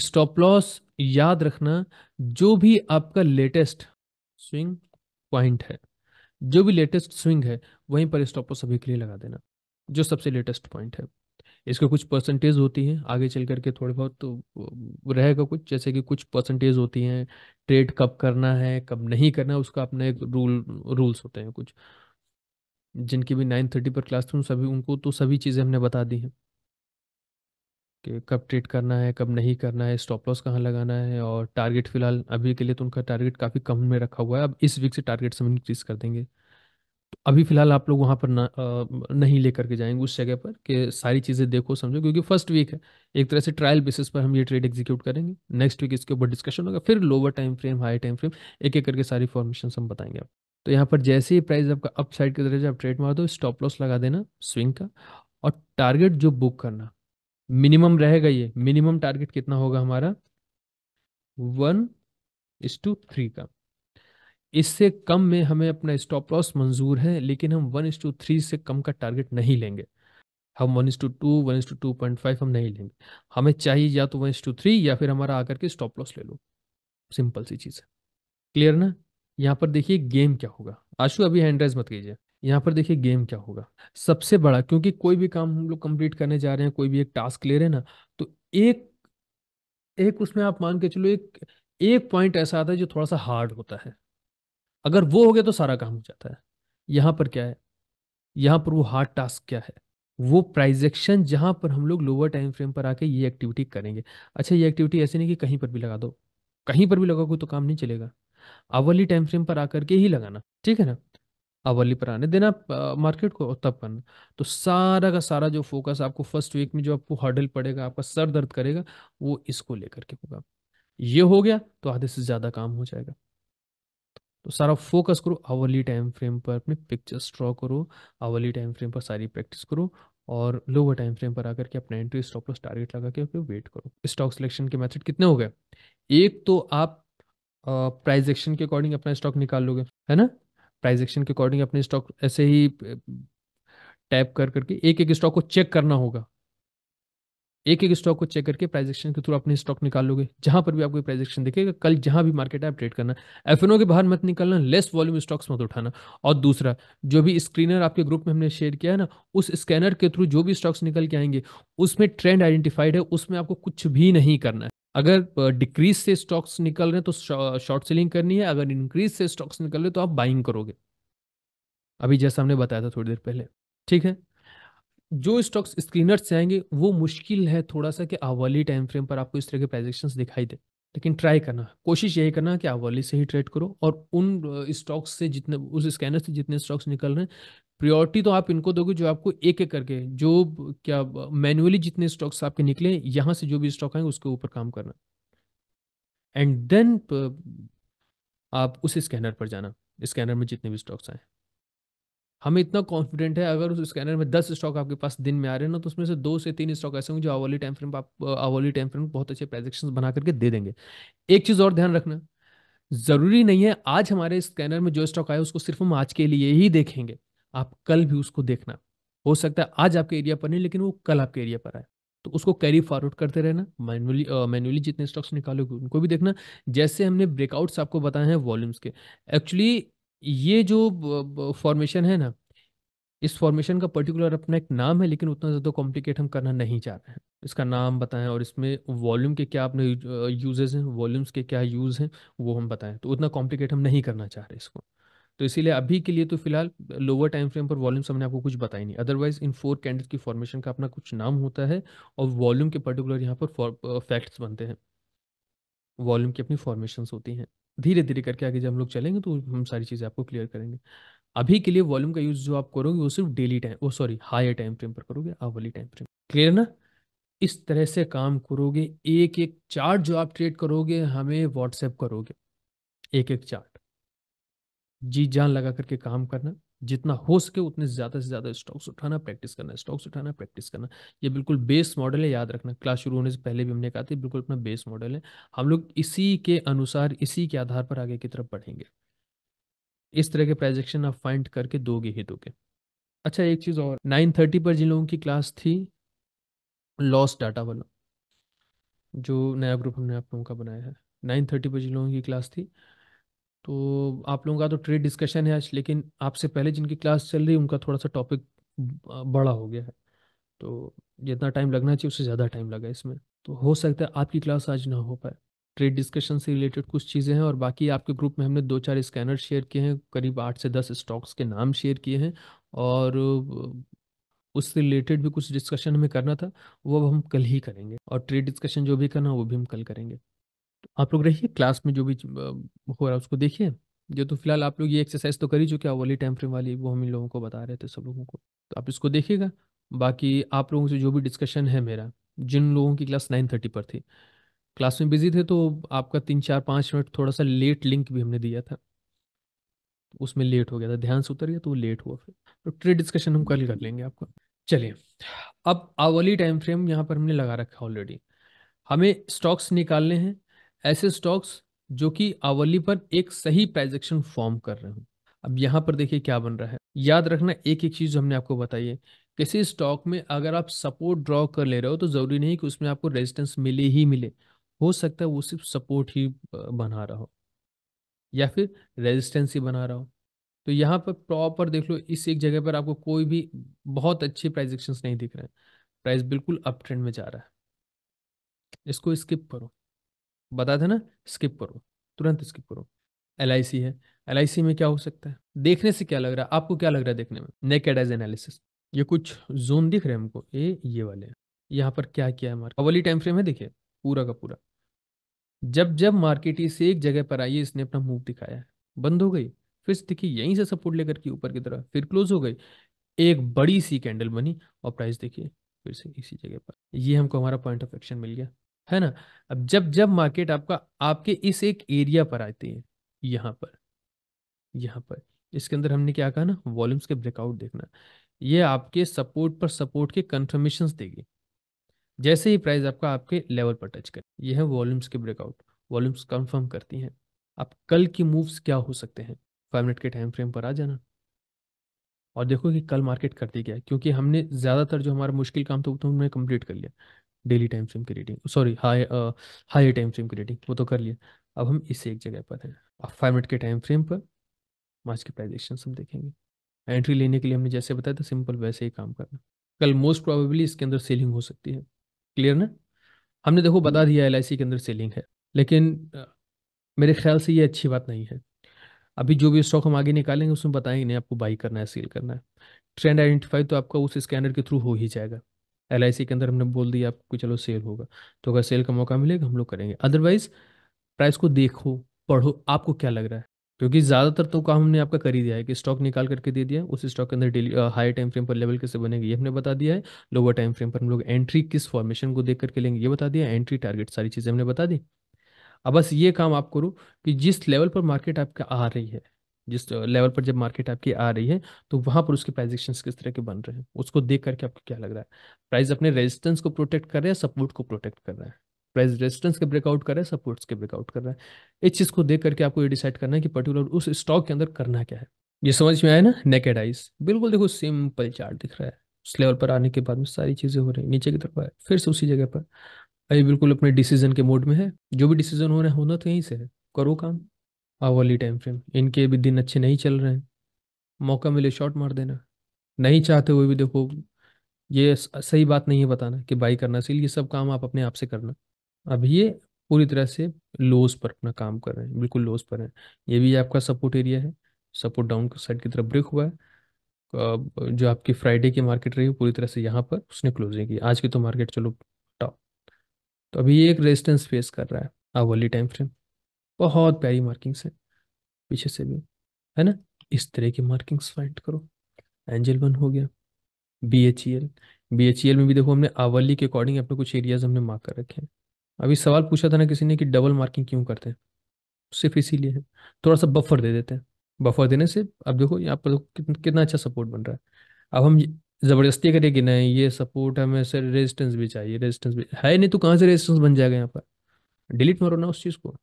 स्टॉप लॉस याद रखना जो भी आपका लेटेस्ट स्विंग पॉइंट है जो भी लेटेस्ट स्विंग है वहीं पर स्टॉप लॉस सभी के लिए लगा देना जो सबसे लेटेस्ट पॉइंट है इसका कुछ परसेंटेज होती है आगे चल करके थोड़े बहुत तो रहेगा कुछ जैसे कि कुछ परसेंटेज होती हैं ट्रेड कब करना है कब नहीं करना उसका अपने एक रूल रूल्स होते हैं कुछ जिनकी भी नाइन थर्टी पर क्लास थी उन सभी उनको तो सभी चीज़ें हमने बता दी हैं कि कब ट्रेड करना है कब नहीं करना है स्टॉप लॉस कहाँ लगाना है और टारगेट फिलहाल अभी के लिए तो उनका टारगेट काफ़ी कम में रखा हुआ है अब इस वीक से टारगेट हम इंक्रीज कर देंगे तो अभी फिलहाल आप लोग वहाँ पर ना आ, नहीं ले करके जाएंगे उस जगह पर कि सारी चीज़ें देखो समझो क्योंकि फर्स्ट वीक है एक तरह से ट्रायल बेसिस पर हम ये ट्रेड एग्जीक्यूट करेंगे नेक्स्ट वीक इसके ऊपर डिस्कशन होगा फिर lower time frame high time frame एक एक करके सारी फॉर्मेशन हम बताएंगे आप तो यहाँ पर जैसे ही प्राइस आपका अप साइड की तरह आप ट्रेड मार दो स्टॉप लॉस लगा देना स्विंग का और टारगेट जो बुक करना मिनिमम रहेगा ये मिनिमम टारगेट कितना होगा हमारा वन इस टू थ्री का इससे कम में हमें अपना स्टॉप लॉस मंजूर है लेकिन हम वन इस टू थ्री से कम का टारगेट नहीं लेंगे हम one is two two one is two two point five हम नहीं लेंगे हमें चाहिए या तो वन इस टू थ्री या फिर हमारा आकर के स्टॉप लॉस ले लो सिंपल सी चीज़ है क्लियर ना यहाँ पर देखिए गेम क्या होगा आशु अभी हैंड्रेज मत कीजिए यहाँ पर देखिए गेम क्या होगा सबसे बड़ा क्योंकि कोई भी काम हम लोग कंप्लीट करने जा रहे हैं कोई भी एक टास्क ले रहे हैं ना तो एक एक उसमें आप मान के चलो एक एक पॉइंट ऐसा आता है जो थोड़ा सा हार्ड होता है अगर वो हो गया तो सारा काम हो जाता है यहाँ पर क्या है यहाँ पर वो हार्ड टास्क क्या है वो प्राइजेक्शन जहाँ पर हम लोग लोअर टाइम फ्रेम पर आके ये एक्टिविटी करेंगे अच्छा ये एक्टिविटी ऐसी नहीं कि कहीं पर भी लगा दो कहीं पर भी लगाओगे तो काम नहीं चलेगा अवली टाइम फ्रेम पर आकर के ही लगाना ठीक है ना अवली पर आने देना मार्केट को तब करना तो सारा का सारा जो फोकस आपको फर्स्ट वीक में जो आपको हर्डल पड़ेगा आपका सर दर्द करेगा वो इसको लेकर के होगा ये हो गया तो आधे से ज़्यादा काम हो जाएगा तो सारा फोकस करो अवली टाइम फ्रेम पर अपने पिक्चर्स ड्रॉ करो अवली टाइम फ्रेम पर सारी प्रैक्टिस करो और लोअर टाइम फ्रेम पर आकर के अपना एंट्री स्टॉप लॉस टारगेट लगा के फिर वेट करो स्टॉक सिलेक्शन के मेथड कितने हो गए एक तो आप प्राइस एक्शन के अकॉर्डिंग अपना स्टॉक निकाल लोगे है ना प्राइस एक्शन के अकॉर्डिंग अपने स्टॉक ऐसे ही टैप कर करके एक एक स्टॉक को चेक करना होगा एक एक स्टॉक को चेक करके प्राइस एक्शन के थ्रू अपने स्टॉक निकाल लोगे जहां पर भी आपको प्राइस एक्शन देखेगा कल जहां भी मार्केट है आप ट्रेड करना एफ के बाहर मत निकालना लेस वॉल्यूम स्टॉक्स मत उठाना और दूसरा जो भी स्क्रीनर आपके ग्रुप में हमने शेयर किया है ना उस स्कैनर के थ्रू जो भी स्टॉक्स निकल के आएंगे उसमें ट्रेंड आइडेंटिफाइड है उसमें आपको कुछ भी नहीं करना है अगर डिक्रीज से स्टॉक्स निकल रहे हैं तो शॉर्ट सेलिंग करनी है अगर इंक्रीज से स्टॉक्स निकल रहे तो आप बाइंग करोगे अभी जैसा हमने बताया था थोड़ी देर पहले ठीक है जो स्टॉक्स स्क्रीनर से आएंगे वो मुश्किल है थोड़ा सा कि आवली टाइम फ्रेम पर आपको इस तरह के प्राइजेक्शन दिखाई दे लेकिन ट्राई करना कोशिश यही करना कि आवली से ही ट्रेड करो और उन स्टॉक्स से जितने उस स्कैनर से जितने स्टॉक्स निकल रहे हैं प्रियोरिटी तो आप इनको दोगे जो आपको एक एक करके जो क्या मैनुअली जितने स्टॉक्स आपके निकले यहां से जो भी स्टॉक आएंगे उसके ऊपर काम करना एंड देन आप उस स्कैनर पर जाना स्कैनर में जितने भी स्टॉक्स आए हमें इतना कॉन्फिडेंट है अगर उस स्कैनर में दस स्टॉक आपके पास दिन में आ रहे हैं ना तो उसमें से दो से तीन स्टॉक ऐसे होंगे जो आवली टाइम फ्रेम आप आवली टाइम फ्रेम बहुत अच्छे प्रोजेक्शन बना करके दे देंगे एक चीज़ और ध्यान रखना ज़रूरी नहीं है आज हमारे स्कैनर में जो स्टॉक आए उसको सिर्फ हम आज के लिए ही देखेंगे आप कल भी उसको देखना हो सकता है आज आपके एरिया पर नहीं लेकिन वो कल आपके एरिया पर आए तो उसको कैरी फॉरवर्ड करते रहना मैनुअली मैनुअली जितने स्टॉक्स निकालोगे उनको भी देखना जैसे हमने ब्रेकआउट्स आपको बताए हैं वॉल्यूम्स के एक्चुअली ये जो फॉर्मेशन है ना इस फॉर्मेशन का पर्टिकुलर अपना एक नाम है लेकिन उतना ज़्यादा कॉम्प्लिकेट हम करना नहीं चाह रहे हैं इसका नाम बताएं और इसमें वॉल्यूम के क्या अपने यूजेस हैं वॉल्यूम्स के क्या यूज़ हैं वो हम बताएं तो उतना कॉम्प्लिकेट हम नहीं करना चाह रहे इसको तो इसीलिए अभी के लिए तो फिलहाल लोअर टाइम फ्रेम पर वॉल्यूम्स हमने आपको कुछ बताई नहीं अदरवाइज इन फोर कैंडल्स की फॉर्मेशन का अपना कुछ नाम होता है और वॉल्यूम के पर्टिकुलर यहाँ पर फैक्ट्स बनते हैं वॉल्यूम की अपनी फॉर्मेशन होती हैं धीरे धीरे करके आगे जब हम लोग चलेंगे तो हम सारी चीज़ें आपको क्लियर करेंगे अभी के लिए वॉल्यूम का यूज़ जो आप करोगे वो सिर्फ डेली टाइम वो सॉरी हायर टाइम फ्रेम पर करोगे वाली टाइम फ्रेम क्लियर ना इस तरह से काम करोगे एक एक चार्ट जो आप ट्रेड करोगे हमें व्हाट्सएप करोगे एक एक चार्ट जी जान लगा करके काम करना जितना हो सके उतने ज़्यादा से ज़्यादा स्टॉक्स उठाना प्रैक्टिस करना स्टॉक्स उठाना प्रैक्टिस करना ये बिल्कुल बेस मॉडल है याद रखना क्लास शुरू होने से पहले भी हमने कहा था बिल्कुल अपना बेस मॉडल है हम लोग इसी के अनुसार इसी के आधार पर आगे की तरफ बढ़ेंगे इस तरह के प्रोजेक्शन आप फाइंड करके दोगे ही दोगे अच्छा एक चीज़ और नाइन थर्टी पर जिन लोगों की क्लास थी लॉस डाटा वाला जो नया ग्रुप हमने आप लोगों का बनाया है नाइन थर्टी पर जिन लोगों की क्लास थी तो आप लोगों का तो ट्रेड डिस्कशन है आज लेकिन आपसे पहले जिनकी क्लास चल रही है उनका थोड़ा सा टॉपिक बड़ा हो गया है तो जितना टाइम लगना चाहिए उससे ज़्यादा टाइम लगा इसमें तो हो सकता है आपकी क्लास आज ना हो पाए ट्रेड डिस्कशन से रिलेटेड कुछ चीज़ें हैं और बाकी आपके ग्रुप में हमने दो चार स्कैनर शेयर किए हैं करीब आठ से दस स्टॉक्स के नाम शेयर किए हैं और उससे रिलेटेड भी कुछ डिस्कशन हमें करना था वो अब हम कल ही करेंगे और ट्रेड डिस्कशन जो भी करना वो भी हम कल करेंगे आप लोग रहिए क्लास में जो भी हो रहा है उसको देखिए जो तो फिलहाल आप लोग ये एक्सरसाइज तो करी चुके वाली टाइम फ्रेम वाली वो हम इन लोगों को बता रहे थे सब लोगों को तो आप इसको देखिएगा बाकी आप लोगों से जो भी डिस्कशन है मेरा जिन लोगों की क्लास नाइन थर्टी पर थी क्लास में बिजी थे तो आपका तीन चार पाँच मिनट थोड़ा सा लेट लिंक भी हमने दिया था उसमें लेट हो गया था ध्यान से उतर गया तो वो लेट हुआ फिर तो ट्रेड डिस्कशन हम कल कर लेंगे आपका चलिए अब आवली टाइम फ्रेम यहाँ पर हमने लगा रखा ऑलरेडी हमें स्टॉक्स निकालने हैं ऐसे स्टॉक्स जो कि आवली पर एक सही प्राइजेक्शन फॉर्म कर रहे हो अब यहाँ पर देखिए क्या बन रहा है याद रखना एक एक चीज हमने आपको बताई है किसी स्टॉक में अगर आप सपोर्ट ड्रॉ कर ले रहे हो तो जरूरी नहीं कि उसमें आपको रेजिस्टेंस मिले ही मिले हो सकता है वो सिर्फ सपोर्ट ही बना रहा हो या फिर रेजिस्टेंस ही बना रहा हो तो यहाँ पर प्रॉपर देख लो इस एक जगह पर आपको कोई भी बहुत अच्छे प्राइजेक्शन नहीं दिख रहे हैं प्राइस बिल्कुल अप ट्रेंड में जा रहा है इसको स्किप करो बता था ना स्किप करो तुरंत स्किप करो एल है एल में क्या हो सकता है देखने से क्या लग रहा है आपको क्या लग रहा है देखने में नेकेड एज एनालिसिस ये कुछ जोन दिख रहे हैं हमको ए ये वाले यहाँ पर क्या किया है मार्केट अवली टाइम फ्रेम है देखिए पूरा का पूरा जब जब मार्केट इसे एक जगह पर आई इसने अपना मूव दिखाया है बंद हो गई फिर देखिए यहीं से सपोर्ट लेकर के ऊपर की तरफ फिर क्लोज हो गई एक बड़ी सी कैंडल बनी और प्राइस देखिए फिर से इसी जगह पर ये हमको हमारा पॉइंट ऑफ एक्शन मिल गया है ना अब जब जब मार्केट आपका आपके इस एक एरिया पर आती है यहाँ पर यहाँ पर इसके अंदर हमने क्या कहा ना वॉल्यूम्स के ब्रेकआउट देखना ये आपके सपोर्ट पर सपोर्ट के कन्फर्मेशन देगी जैसे ही प्राइस आपका आपके लेवल पर टच करे ये है वॉल्यूम्स के ब्रेकआउट वॉल्यूम्स कन्फर्म करती हैं आप कल की मूव्स क्या हो सकते हैं फाइव मिनट के टाइम फ्रेम पर आ जाना और देखो कि कल मार्केट करती क्या है क्योंकि हमने ज़्यादातर जो हमारा मुश्किल काम था वो तो हमने कंप्लीट कर लिया डेली टाइम फ्रेम की reading sorry high high time frame की रीडिंग वो तो कर लिया अब हम इस एक जगह पर हैं अब फाइव मिनट के टाइम फ्रेम पर मार्च के प्राइजेक्शन हम देखेंगे एंट्री लेने के लिए हमने जैसे बताया था सिंपल वैसे ही काम करना कल मोस्ट प्रोबेबली इसके अंदर सेलिंग हो सकती है क्लियर ना हमने देखो बता हम्म। दिया एल के अंदर सेलिंग है लेकिन मेरे ख्याल से ये अच्छी बात नहीं है अभी जो भी स्टॉक हम आगे निकालेंगे उसमें बताएंगे नहीं आपको बाई करना है सेल करना है ट्रेंड आइडेंटिफाई तो आपका उस स्कैनर के थ्रू हो ही जाएगा एल के अंदर हमने बोल दिया आपको चलो सेल होगा तो अगर सेल का मौका मिलेगा हम लोग करेंगे अदरवाइज प्राइस को देखो पढ़ो आपको क्या लग रहा है क्योंकि ज़्यादातर तो काम हमने आपका कर ही दिया है कि स्टॉक निकाल करके दे दिया उस स्टॉक के अंदर डेली हाई टाइम फ्रेम पर लेवल कैसे बनेगी ये हमने बता दिया है लोअर टाइम फ्रेम पर हम लोग एंट्री किस फॉर्मेशन को देख करके लेंगे ये बता दिया एंट्री टारगेट सारी चीज़ें हमने बता दी अब बस ये काम आप करो कि जिस लेवल पर मार्केट आपका आ रही है जिस लेवल पर जब मार्केट आपकी आ रही है तो वहां पर उसके प्राइजेक्शन किस तरह के बन रहे हैं उसको देख करके आपको क्या लग रहा है प्राइस अपने रेजिस्टेंस को प्रोटेक्ट कर रहे हैं सपोर्ट को प्रोटेक्ट कर रहा है प्राइस रेजिस्टेंस के ब्रेकआउट कर रहे हैं सपोर्ट्स के ब्रेकआउट कर रहा है इस चीज को देख करके आपको ये डिसाइड करना है कि पर्टिकुलर उस स्टॉक के अंदर करना क्या है ये समझ में आया ना नेकेड आइस बिल्कुल देखो सिंपल चार्ट दिख रहा है उस लेवल पर आने के बाद में सारी चीजें हो रही है नीचे की तरफ आए फिर से उसी जगह पर अभी बिल्कुल अपने डिसीजन के मोड में है जो भी डिसीजन हो रहा है होना तो यहीं से है करो काम वाली टाइम फ्रेम इनके भी दिन अच्छे नहीं चल रहे हैं मौका मिले शॉर्ट मार देना नहीं चाहते हुए भी देखो ये सही बात नहीं है बताना कि बाई करना सील ये सब काम आप अपने आप से करना अब ये पूरी तरह से लोस पर अपना काम कर रहे हैं बिल्कुल लोस पर है ये भी आपका सपोर्ट एरिया है सपोर्ट डाउन साइड की तरफ ब्रेक हुआ है जो आपकी फ्राइडे की मार्केट रही पूरी तरह से यहाँ पर उसने क्लोजिंग की आज की तो मार्केट चलो टॉप तो अभी ये एक रेजिस्टेंस फेस कर रहा है वाली टाइम फ्रेम बहुत प्यारी मार्किंग्स है पीछे से भी है ना इस तरह की मार्किंग्स फाइंड करो एंजल वन हो गया B H E L B H E L में भी देखो हमने आवली के अकॉर्डिंग अपने कुछ एरियाज हमने मार्क कर रखे हैं अभी सवाल पूछा था ना किसी ने कि डबल मार्किंग क्यों करते हैं सिर्फ इसीलिए है थोड़ा सा बफर दे देते हैं बफर देने से अब देखो यहाँ पर कितना कितना अच्छा सपोर्ट बन रहा है अब हम ज़बरदस्ती करें कि नहीं ये सपोर्ट हमें से रेजिस्टेंस भी चाहिए रेजिस्टेंस भी है नहीं तो कहाँ से रेजिस्टेंस बन जाएगा यहाँ पर डिलीट मारो ना उस चीज़ को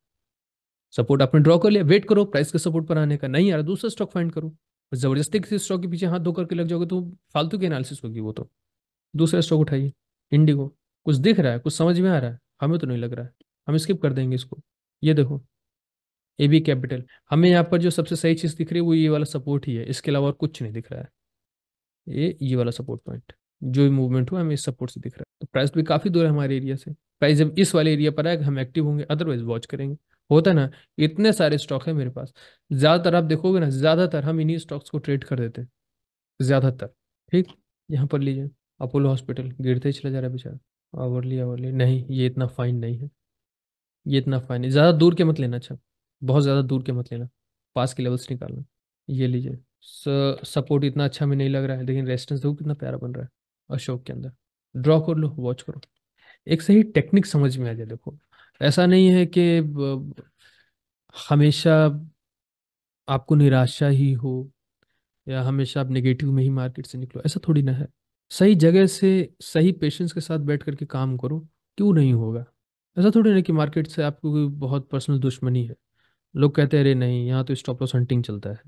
सपोर्ट आपने ड्रॉ कर लिया वेट करो प्राइस के सपोर्ट पर आने का नहीं आ रहा दूसरा स्टॉक फाइंड करो जबरदस्ती किसी स्टॉक के पीछे हाथ धो करके लग जाओगे तो फालतू की एनालिसिस होगी वो तो दूसरा स्टॉक उठाइए इंडिगो कुछ दिख रहा है कुछ समझ में आ रहा है हमें तो नहीं लग रहा है हम स्किप कर देंगे इसको ये देखो ए बी कैपिटल हमें यहाँ पर जो सबसे सही चीज़ दिख रही है वो ये वाला सपोर्ट ही है इसके अलावा और कुछ नहीं दिख रहा है ये ये वाला सपोर्ट पॉइंट जो भी मूवमेंट हुआ हमें इस सपोर्ट से दिख रहा है तो प्राइस भी काफ़ी दूर है हमारे एरिया से प्राइस जब इस वाले एरिया पर आएगा हम एक्टिव होंगे अदरवाइज वॉच करेंगे होता है ना इतने सारे स्टॉक है मेरे पास ज़्यादातर आप देखोगे ना ज़्यादातर हम इन्हीं स्टॉक्स को ट्रेड कर देते हैं ज़्यादातर ठीक यहाँ पर लीजिए अपोलो हॉस्पिटल गिरते ही चला जा रहा है बेचारा आवरली आवरली नहीं ये इतना फाइन नहीं है ये इतना फाइन है ज़्यादा दूर के मत लेना अच्छा बहुत ज़्यादा दूर के मत लेना पास के लेवल्स निकालना ये लीजिए सपोर्ट इतना अच्छा में नहीं लग रहा है लेकिन रेजिस्टेंस देखो कितना प्यारा बन रहा है अशोक के अंदर ड्रॉ कर लो वॉच करो एक सही टेक्निक समझ में आ जाए देखो ऐसा नहीं है कि हमेशा आपको निराशा ही हो या हमेशा आप नेगेटिव में ही मार्केट से निकलो ऐसा थोड़ी ना है सही जगह से सही पेशेंस के साथ बैठ करके काम करो क्यों नहीं होगा ऐसा थोड़ी ना कि मार्केट से आपको कोई बहुत पर्सनल दुश्मनी है लोग कहते हैं अरे नहीं यहाँ तो स्टॉप लॉस हंटिंग चलता है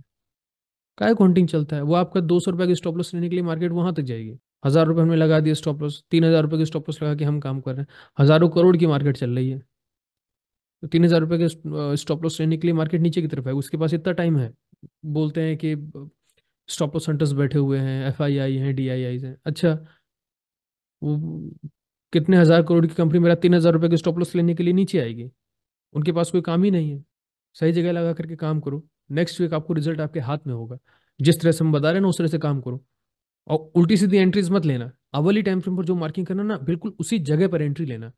काय को हंटिंग चलता है वो आपका दो सौ रुपये का स्टॉप लॉस लेने के लिए मार्केट वहाँ तक जाएगी हज़ार रुपये हमने लगा दिया स्टॉप लॉस तीन हज़ार रुपये के स्टॉप लॉस लगा के हम काम कर रहे हैं हज़ारों करोड़ की मार्केट चल रही है तो तीन हज़ार रुपये के स्टॉप लॉस लेने के लिए मार्केट नीचे की तरफ है उसके पास इतना टाइम है बोलते हैं कि स्टॉप लॉस सेंटर्स बैठे हुए हैं एफ आई आई हैं डी आई आई हैं अच्छा वो कितने हज़ार करोड़ की कंपनी मेरा तीन हज़ार रुपये के स्टॉप लॉस लेने के लिए नीचे आएगी उनके पास कोई काम ही नहीं है सही जगह लगा करके काम करो नेक्स्ट वीक आपको रिजल्ट आपके हाथ में होगा जिस तरह से हम बता रहे हैं ना उस तरह से काम करो और उल्टी सीधी एंट्रीज मत लेना अवली टाइम फ्रेम पर जो मार्किंग करना ना बिल्कुल उसी जगह पर एंट्री लेना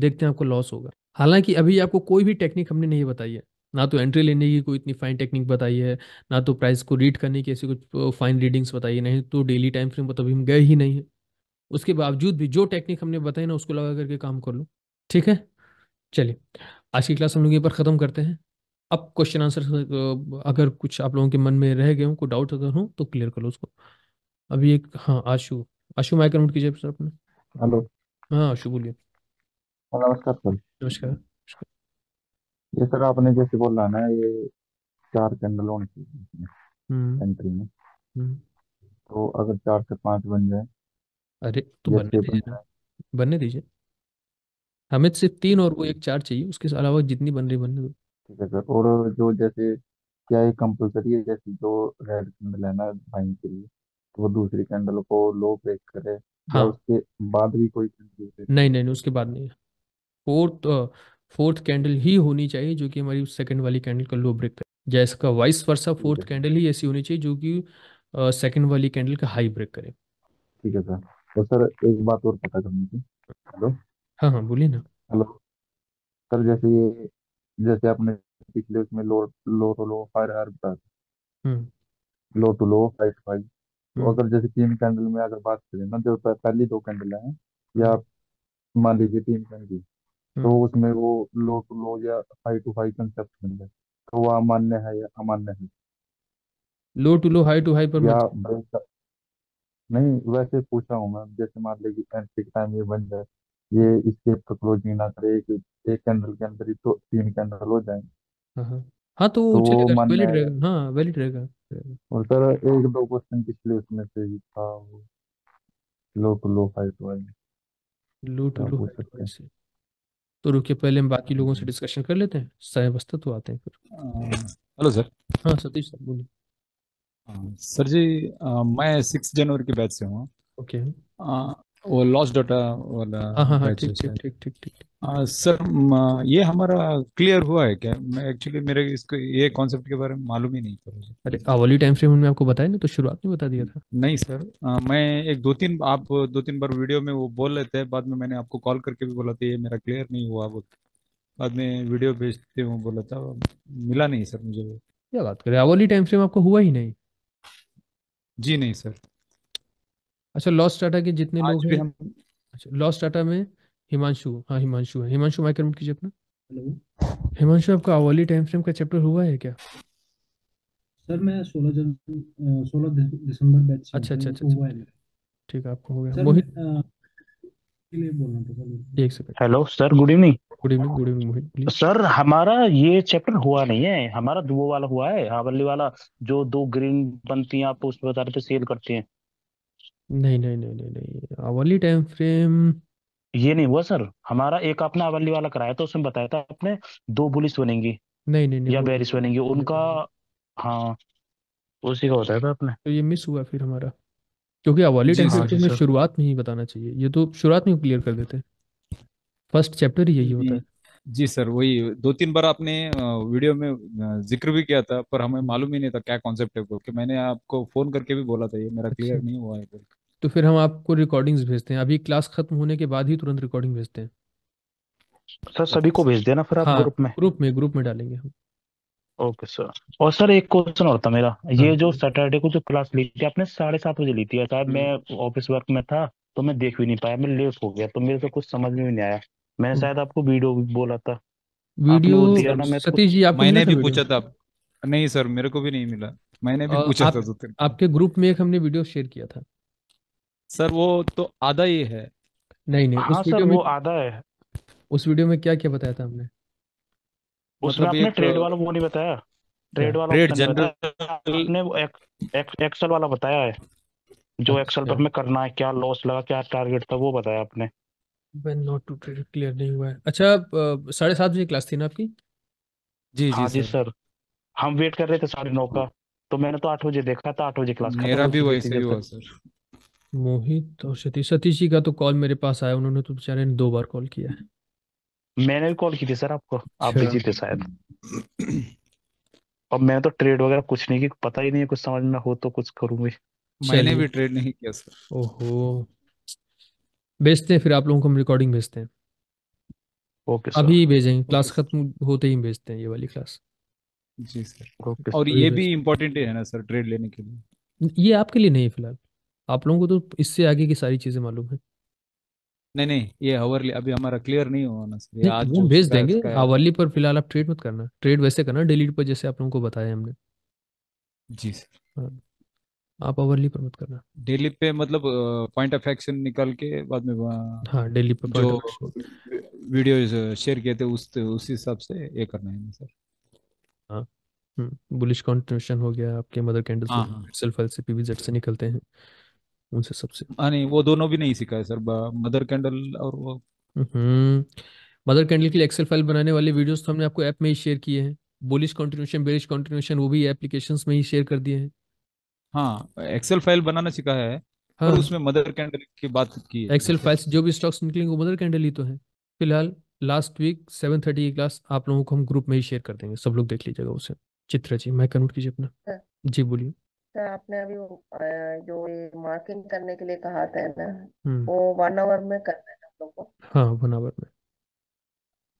देखते हैं आपको लॉस होगा हालांकि अभी आपको कोई भी टेक्निक हमने नहीं बताई है ना तो एंट्री लेने की कोई इतनी फाइन टेक्निक बताई है ना तो प्राइस को रीड करने की ऐसी कुछ फाइन रीडिंग्स बताई है नहीं तो डेली टाइम फ्रेम तो अभी हम गए ही नहीं है उसके बावजूद भी जो टेक्निक हमने बताई ना उसको लगा करके काम कर लो ठीक है चलिए आज की क्लास हम लोग यहीं पर ख़त्म करते हैं अब क्वेश्चन आंसर अगर कुछ आप लोगों के मन में रह गए हो कोई डाउट अगर हो तो क्लियर कर लो उसको अभी एक हाँ आशु आशु माइक नोट कीजिए सर अपने हेलो हाँ आशु बोलिए नमस्कार सर नमस्कार ये सर आपने जैसे बोला ना ये चार कैंडल होने चाहिए एंट्री हम्म। में हम्म तो अगर चार से पांच बन जाए अरे तो या बनने छह बन दीजिए ना जाए बनने दीजिए हमें सिर्फ तीन और वो एक चार चाहिए उसके अलावा जितनी बन रही बनने दो ठीक है सर और जो जैसे क्या ये कंपलसरी है जैसे जो रेड कैंडल है ना भाई के लिए तो वो दूसरी कैंडल को लो ब्रेक करे या हाँ उसके बाद भी कोई कैंडल दूसरी नहीं नहीं नहीं उसके बाद नहीं है फोर्थ फोर्थ कैंडल ही होनी चाहिए जो कि हमारी सेकंड वाली कैंडल का लो ब्रेक करे जैसे का वाइस वर्षा फोर्थ कैंडल ही ऐसी होनी चाहिए जो कि सेकंड वाली कैंडल का हाई ब्रेक करे ठीक है सर तो सर एक बात और पता करनी थी हेलो हाँ हाँ बोलिए ना हेलो सर जैसे ये जैसे आपने पिछले उसमें लो लो टू लो फायर हार बताया hmm. Low to low fight five तो हम्म। अगर जैसे तीन कैंडल में अगर बात करें ना जो पहली दो कैंडल है या मान लीजिए तीन कैंडल तो हम्म। उसमें वो लो टू लो या हाई टू हाई कंसेप्ट मिल जाए तो वो अमान्य है या अमान्य है low to low high to high पर या मतलब नहीं वैसे पूछा हूँ मैं जैसे मान लीजिए एंट्री टाइम ये बन जाए ये इसके तो क्लोजिंग ना करे एक एक कैंडल के अंदर ही तो तीन कैंडल हो जाएंगे हाँ हाँ तो तो वो चलेगा मान्य वैलिड है रहेगा हाँ वैलिड रहेगा और सर एक दो क्वेश्चन पिछले उसमें से ही था वो low to low high to high low to low पूछ हाई सकते टू हैं हाई से तो रुके पहले हम बाकी लोगों से डिस्कशन कर लेते हैं साहेब तो आते हैं फिर हेलो सर हाँ सतीश सर बोलिए सर जी आ, मैं सिक्स जनवरी के बैच से हूँ ओके वो लॉस डाटा वाला हाँ, हाँ, हाँ, ठीक ठीक ठीक सर ये हमारा क्लियर हुआ है क्या मैं एक्चुअली मेरे इसको ये कॉन्सेप्ट के बारे में मालूम ही नहीं था मुझे अरे अवली टाइम फ्रेम में आपको बताया ना तो शुरुआत में बता दिया था नहीं सर आ, मैं एक दो तीन आप दो तीन बार वीडियो में वो बोल लेते हैं बाद में मैंने आपको कॉल करके भी बोला था ये मेरा क्लियर नहीं हुआ वो बाद में वीडियो भेजते हुए बोला था मिला नहीं सर मुझे क्या बात करें अवली टाइम फ्रेम आपको हुआ ही नहीं जी नहीं सर अच्छा लॉस टाटा के जितने आज लोग भी हैं हम अच्छा लॉस टाटा में हिमांशु हाँ हिमांशु है हिमांशु माइक कमेंट कीजिए अपना हिमांशु आपका अवली टाइम फ्रेम का चैप्टर हुआ है क्या सर मैं सोलह जन सोलह दिसंबर बैच से अच्छा अच्छा अच्छा, अच्छा हुआ ठीक है आपको हो गया सर मोहित के लिए बोलना था एक second hello sir good evening good evening good evening Mohit please sir हमारा ये चैप्टर हुआ नहीं है हमारा दुबो वाला हुआ है हावली वाला जो दो ग्रीन बनती हैं आप उस बता रहे थे सेल करते हैं नहीं नहीं नहीं नहीं नहीं अवर्ली टाइम फ्रेम ये नहीं हुआ सर हमारा एक आपने अवर्ली वाला कराया था उसमें बताया था आपने दो पुलिस बनेंगी नहीं नहीं नहीं या वो बैरिस बनेंगी उनका हाँ उसी का बताया था आपने तो ये मिस हुआ फिर हमारा क्योंकि अवर्ली जी टाइम हाँ फ्रेम जी में सर शुरुआत में ही बताना चाहिए ये तो शुरुआत में क्लियर कर देते हैं फर्स्ट चैप्टर ही यही होता है जी सर वही दो तीन बार आपने वीडियो में जिक्र भी किया था पर हमें मालूम ही नहीं था क्या कॉन्सेप्ट है बोल के मैंने आपको फोन करके भी बोला था ये मेरा अच्छा क्लियर नहीं हुआ है बोल के तो फिर हम आपको रिकॉर्डिंग्स भेजते हैं अभी क्लास खत्म होने के बाद ही तुरंत रिकॉर्डिंग भेजते हैं सर सभी को भेज देना फिर आप हाँ, ग्रुप में ग्रुप में ग्रुप में डालेंगे हम ओके सर और सर एक क्वेश्चन और था मेरा हाँ। ये जो सैटरडे को जो क्लास ली थी आपने साढ़े सात बजे ली थी साहब मैं ऑफिस हम्म। वर्क में था तो मैं देख भी नहीं पाया मैं लेट हो गया तो मेरे को कुछ समझ में नहीं आया मैंने हम्म। शायद आपको वीडियो भी बोला था वीडियो तो सतीश जी आपको मैंने भी पूछा था नहीं सर मेरे को भी नहीं मिला मैंने भी पूछा था आपके ग्रुप में एक हमने वीडियो शेयर किया था सर वो तो आधा ही है नहीं नहीं हाँ उस वीडियो सर में वो आधा है उस वीडियो में क्या क्या बताया था हमने उसमें मतलब आपने एक ट्रेड वाला वो नहीं बताया ट्रेड वाला ट्रेड ऑप्शन नहीं बताया आपने वो एक, एक, एक्सेल वाला बताया है जो एक्सेल अच्छा। पर अच्छा। हमें करना है क्या लॉस लगा क्या टारगेट था वो बताया आपने when not to trade clear नहीं हुआ है अच्छा साढ़े सात बजे क्लास थी ना आपकी जी जी हाँ जी सर सर हम वेट कर रहे थे साढ़े नौ का तो मैंने तो आठ बजे देखा था आठ बजे क्लास खत्म मेरा हो भी चुकी थी वैसे ही जब हुआ तक सर मोहित और सतीश सतीश जी का तो कॉल मेरे पास आया उन्होंने तो बेचारे ने दो बार कॉल किया है मैंने भी कॉल की थी सर आपको आप अच्छा। बिजी थे शायद और मैं तो ट्रेड वगैरह कुछ नहीं की पता ही नहीं है कुछ समझ में हो तो कुछ करूंगी मैंने भी ट्रेड नहीं किया सर ओहो भेजते हैं फिर आप लोगों को हम रिकॉर्डिंग भेजते हैं ओके सर अभी ही भेजेंगे क्लास खत्म होते ही भेजते हैं ये वाली क्लास जी सर ओके और ये भी इम्पोर्टेंट है ना सर ट्रेड लेने के लिए ये आपके लिए नहीं फिलहाल आप लोगों को तो इससे आगे की सारी चीजें मालूम है नहीं नहीं ये हवरली अभी हमारा क्लियर नहीं हुआ ना सर आज वो भेज देंगे हवरली पर फिलहाल आप ट्रेड मत करना ट्रेड वैसे करना डिलीट पर जैसे आप लोगों को बताया हमने जी सर हाँ, आप आवरली पर मत करना डेली पे मतलब पॉइंट ऑफ एक्शन निकाल के बाद में हाँ डेली पर जो वीडियो शेयर किए थे उस उस हिसाब से ये करना है ना सर हाँ बुलिश हम्म, कंटिन्यूशन हो गया आपके मदर कैंडल्स सेल्फ एलसीपी विजेट से निकलते हैं उनसे सबसे हाँ नहीं वो दोनों भी नहीं सीखा है सर मदर कैंडल और वो मदर हम्म, कैंडल के लिए एक्सेल फाइल बनाने वाले वीडियोस तो हमने आपको ऐप में ही शेयर किए हैं बोलिश कंटिन्यूशन बेरिश कंटिन्यूशन वो भी एप्लीकेशन में ही शेयर कर दिए हैं हाँ एक्सेल फाइल बनाना सीखा है हाँ और उसमें मदर कैंडल की बात की है एक्सेल फाइल्स जो भी स्टॉक्स निकलेंगे वो मदर कैंडल ही तो है फिलहाल लास्ट वीक सेवन थर्टी की क्लास आप लोगों को हम ग्रुप में ही शेयर कर देंगे सब लोग देख लीजिएगा उसे चित्रा जी मैं कन्वर्ट कीजिए अपना हाँ। जी बोलिए सर आपने अभी जो ये मार्किंग करने के लिए कहा था ना हम्म। वो वन आवर में करना है हम लोग को हाँ वन आवर में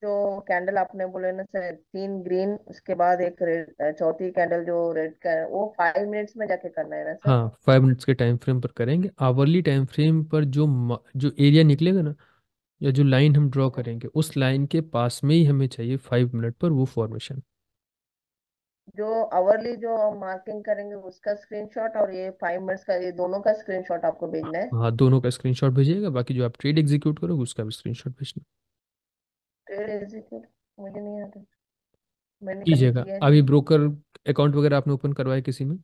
जो कैंडल आपने बोले ना सर तीन ग्रीन उसके बाद एक रेड चौथी कैंडल जो रेड का वो फाइव मिनट्स में जाके करना है ना सर हाँ फाइव मिनट्स के टाइम फ्रेम पर करेंगे आवरली टाइम फ्रेम पर जो जो एरिया निकलेगा ना या जो लाइन हम ड्रॉ करेंगे उस लाइन के पास में ही हमें चाहिए फाइव मिनट पर वो फॉर्मेशन जो आवरली जो मार्किंग करेंगे उसका स्क्रीनशॉट और ये फाइव मिनट्स का ये दोनों का स्क्रीनशॉट आपको भेजना है हाँ दोनों का स्क्रीनशॉट भेजिएगा बाकी जो आप ट्रेड एग्जीक्यूट करोगे उसका भी स्क्रीनशॉट भेजना ट्रेड एग्जीक्यूट मुझे नहीं आता मैंने कीजिएगा अभी ब्रोकर अकाउंट वगैरह आपने ओपन करवाया किसी में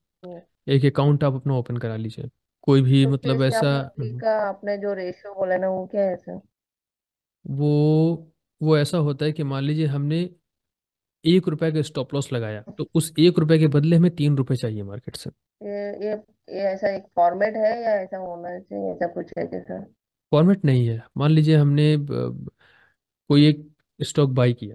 एक अकाउंट आप अपना ओपन करा लीजिए कोई भी तो मतलब ऐसा हम्म। का आपने जो रेशियो बोला ना वो क्या है सर वो वो ऐसा होता है कि मान लीजिए हमने एक रुपए का स्टॉप लॉस लगाया तो उस एक रुपए के बदले हमें तीन रुपए चाहिए मार्केट से ये ये ये ऐसा एक फॉर्मेट है या ऐसा होना चाहिए ऐसा कुछ है कैसा फॉर्मेट नहीं है मान लीजिए हमने कोई एक स्टॉक बाई किया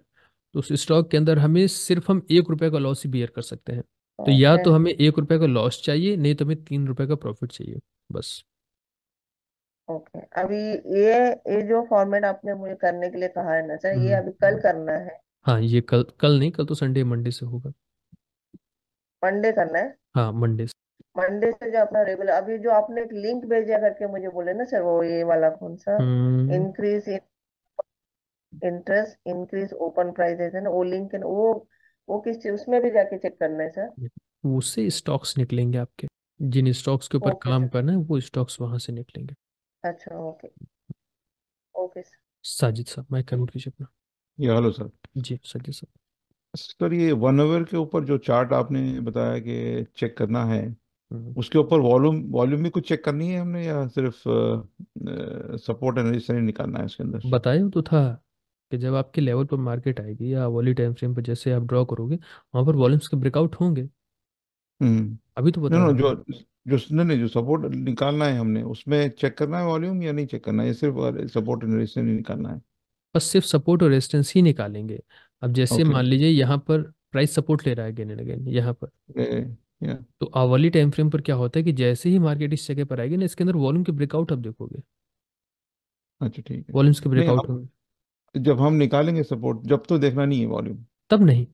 तो उस स्टॉक के अंदर हमें सिर्फ हम एक रुपए का लॉस ही बियर कर सकते हैं तो या अच्छा। तो हमें एक रुपए का लॉस चाहिए नहीं तो हमें तीन रुपए का प्रॉफिट चाहिए बस ओके अभी ये ये जो फॉर्मेट आपने मुझे करने के लिए कहा है ना सर ये हम्म। अभी कल करना है हाँ ये कल कल नहीं कल तो संडे मंडे से होगा मंडे करना है हाँ मंडे से मंडे से जो अपना रेगुलर अभी जो आपने एक लिंक भेजा करके मुझे बोले ना सर वो ये वाला कौन सा increase in interest increase open price है ना वो लिंक है वो वो किस चीज उसमें भी जाके चेक करना है सर उससे स्टॉक्स निकलेंगे आपके जिन स्टॉक्स के ऊपर ओके काम सर करना है वो स्टॉक्स वहां से निकलेंगे अच्छा ओके ओके सर साजिद साहब माइक अनम्यूट कीजिए अपना या हेलो सर जी सर जी सर सर ये वन आवर के ऊपर जो चार्ट आपने बताया कि चेक करना है हम्म। उसके ऊपर वॉल्यूम वॉल्यूम भी कुछ चेक करनी है हमने या सिर्फ सपोर्ट एंड रेजिस्टेंस निकालना है इसके अंदर बताया तो था कि जब आपके लेवल पर मार्केट आएगी या वॉली टाइम फ्रेम पर जैसे आप ड्रॉ करोगे वहां पर वॉल्यूम्स के ब्रेकआउट होंगे हम्म। अभी तो बता नहीं, जो जो नहीं नहीं जो सपोर्ट निकालना है हमने उसमें चेक करना है वॉल्यूम या नहीं चेक करना है सिर्फ सपोर्ट एंड रेजिस्टेंस निकालना है बस सिर्फ सपोर्ट और रेजिस्टेंस ही निकालेंगे अब जैसे okay. मान लीजिए यहाँ पर प्राइस सपोर्ट ले रहा है अगेन एंड अगेन यहाँ पर yeah. तो आवली टाइम फ्रेम पर क्या होता है कि जैसे ही मार्केट इस जगह पर आएगी ना इसके अंदर वॉल्यूम के ब्रेकआउट आप देखोगे अच्छा ठीक है वॉल्यूम्स के ब्रेकआउट होंगे जब हम निकालेंगे सपोर्ट जब तो देखना नहीं है वॉल्यूम तब नहीं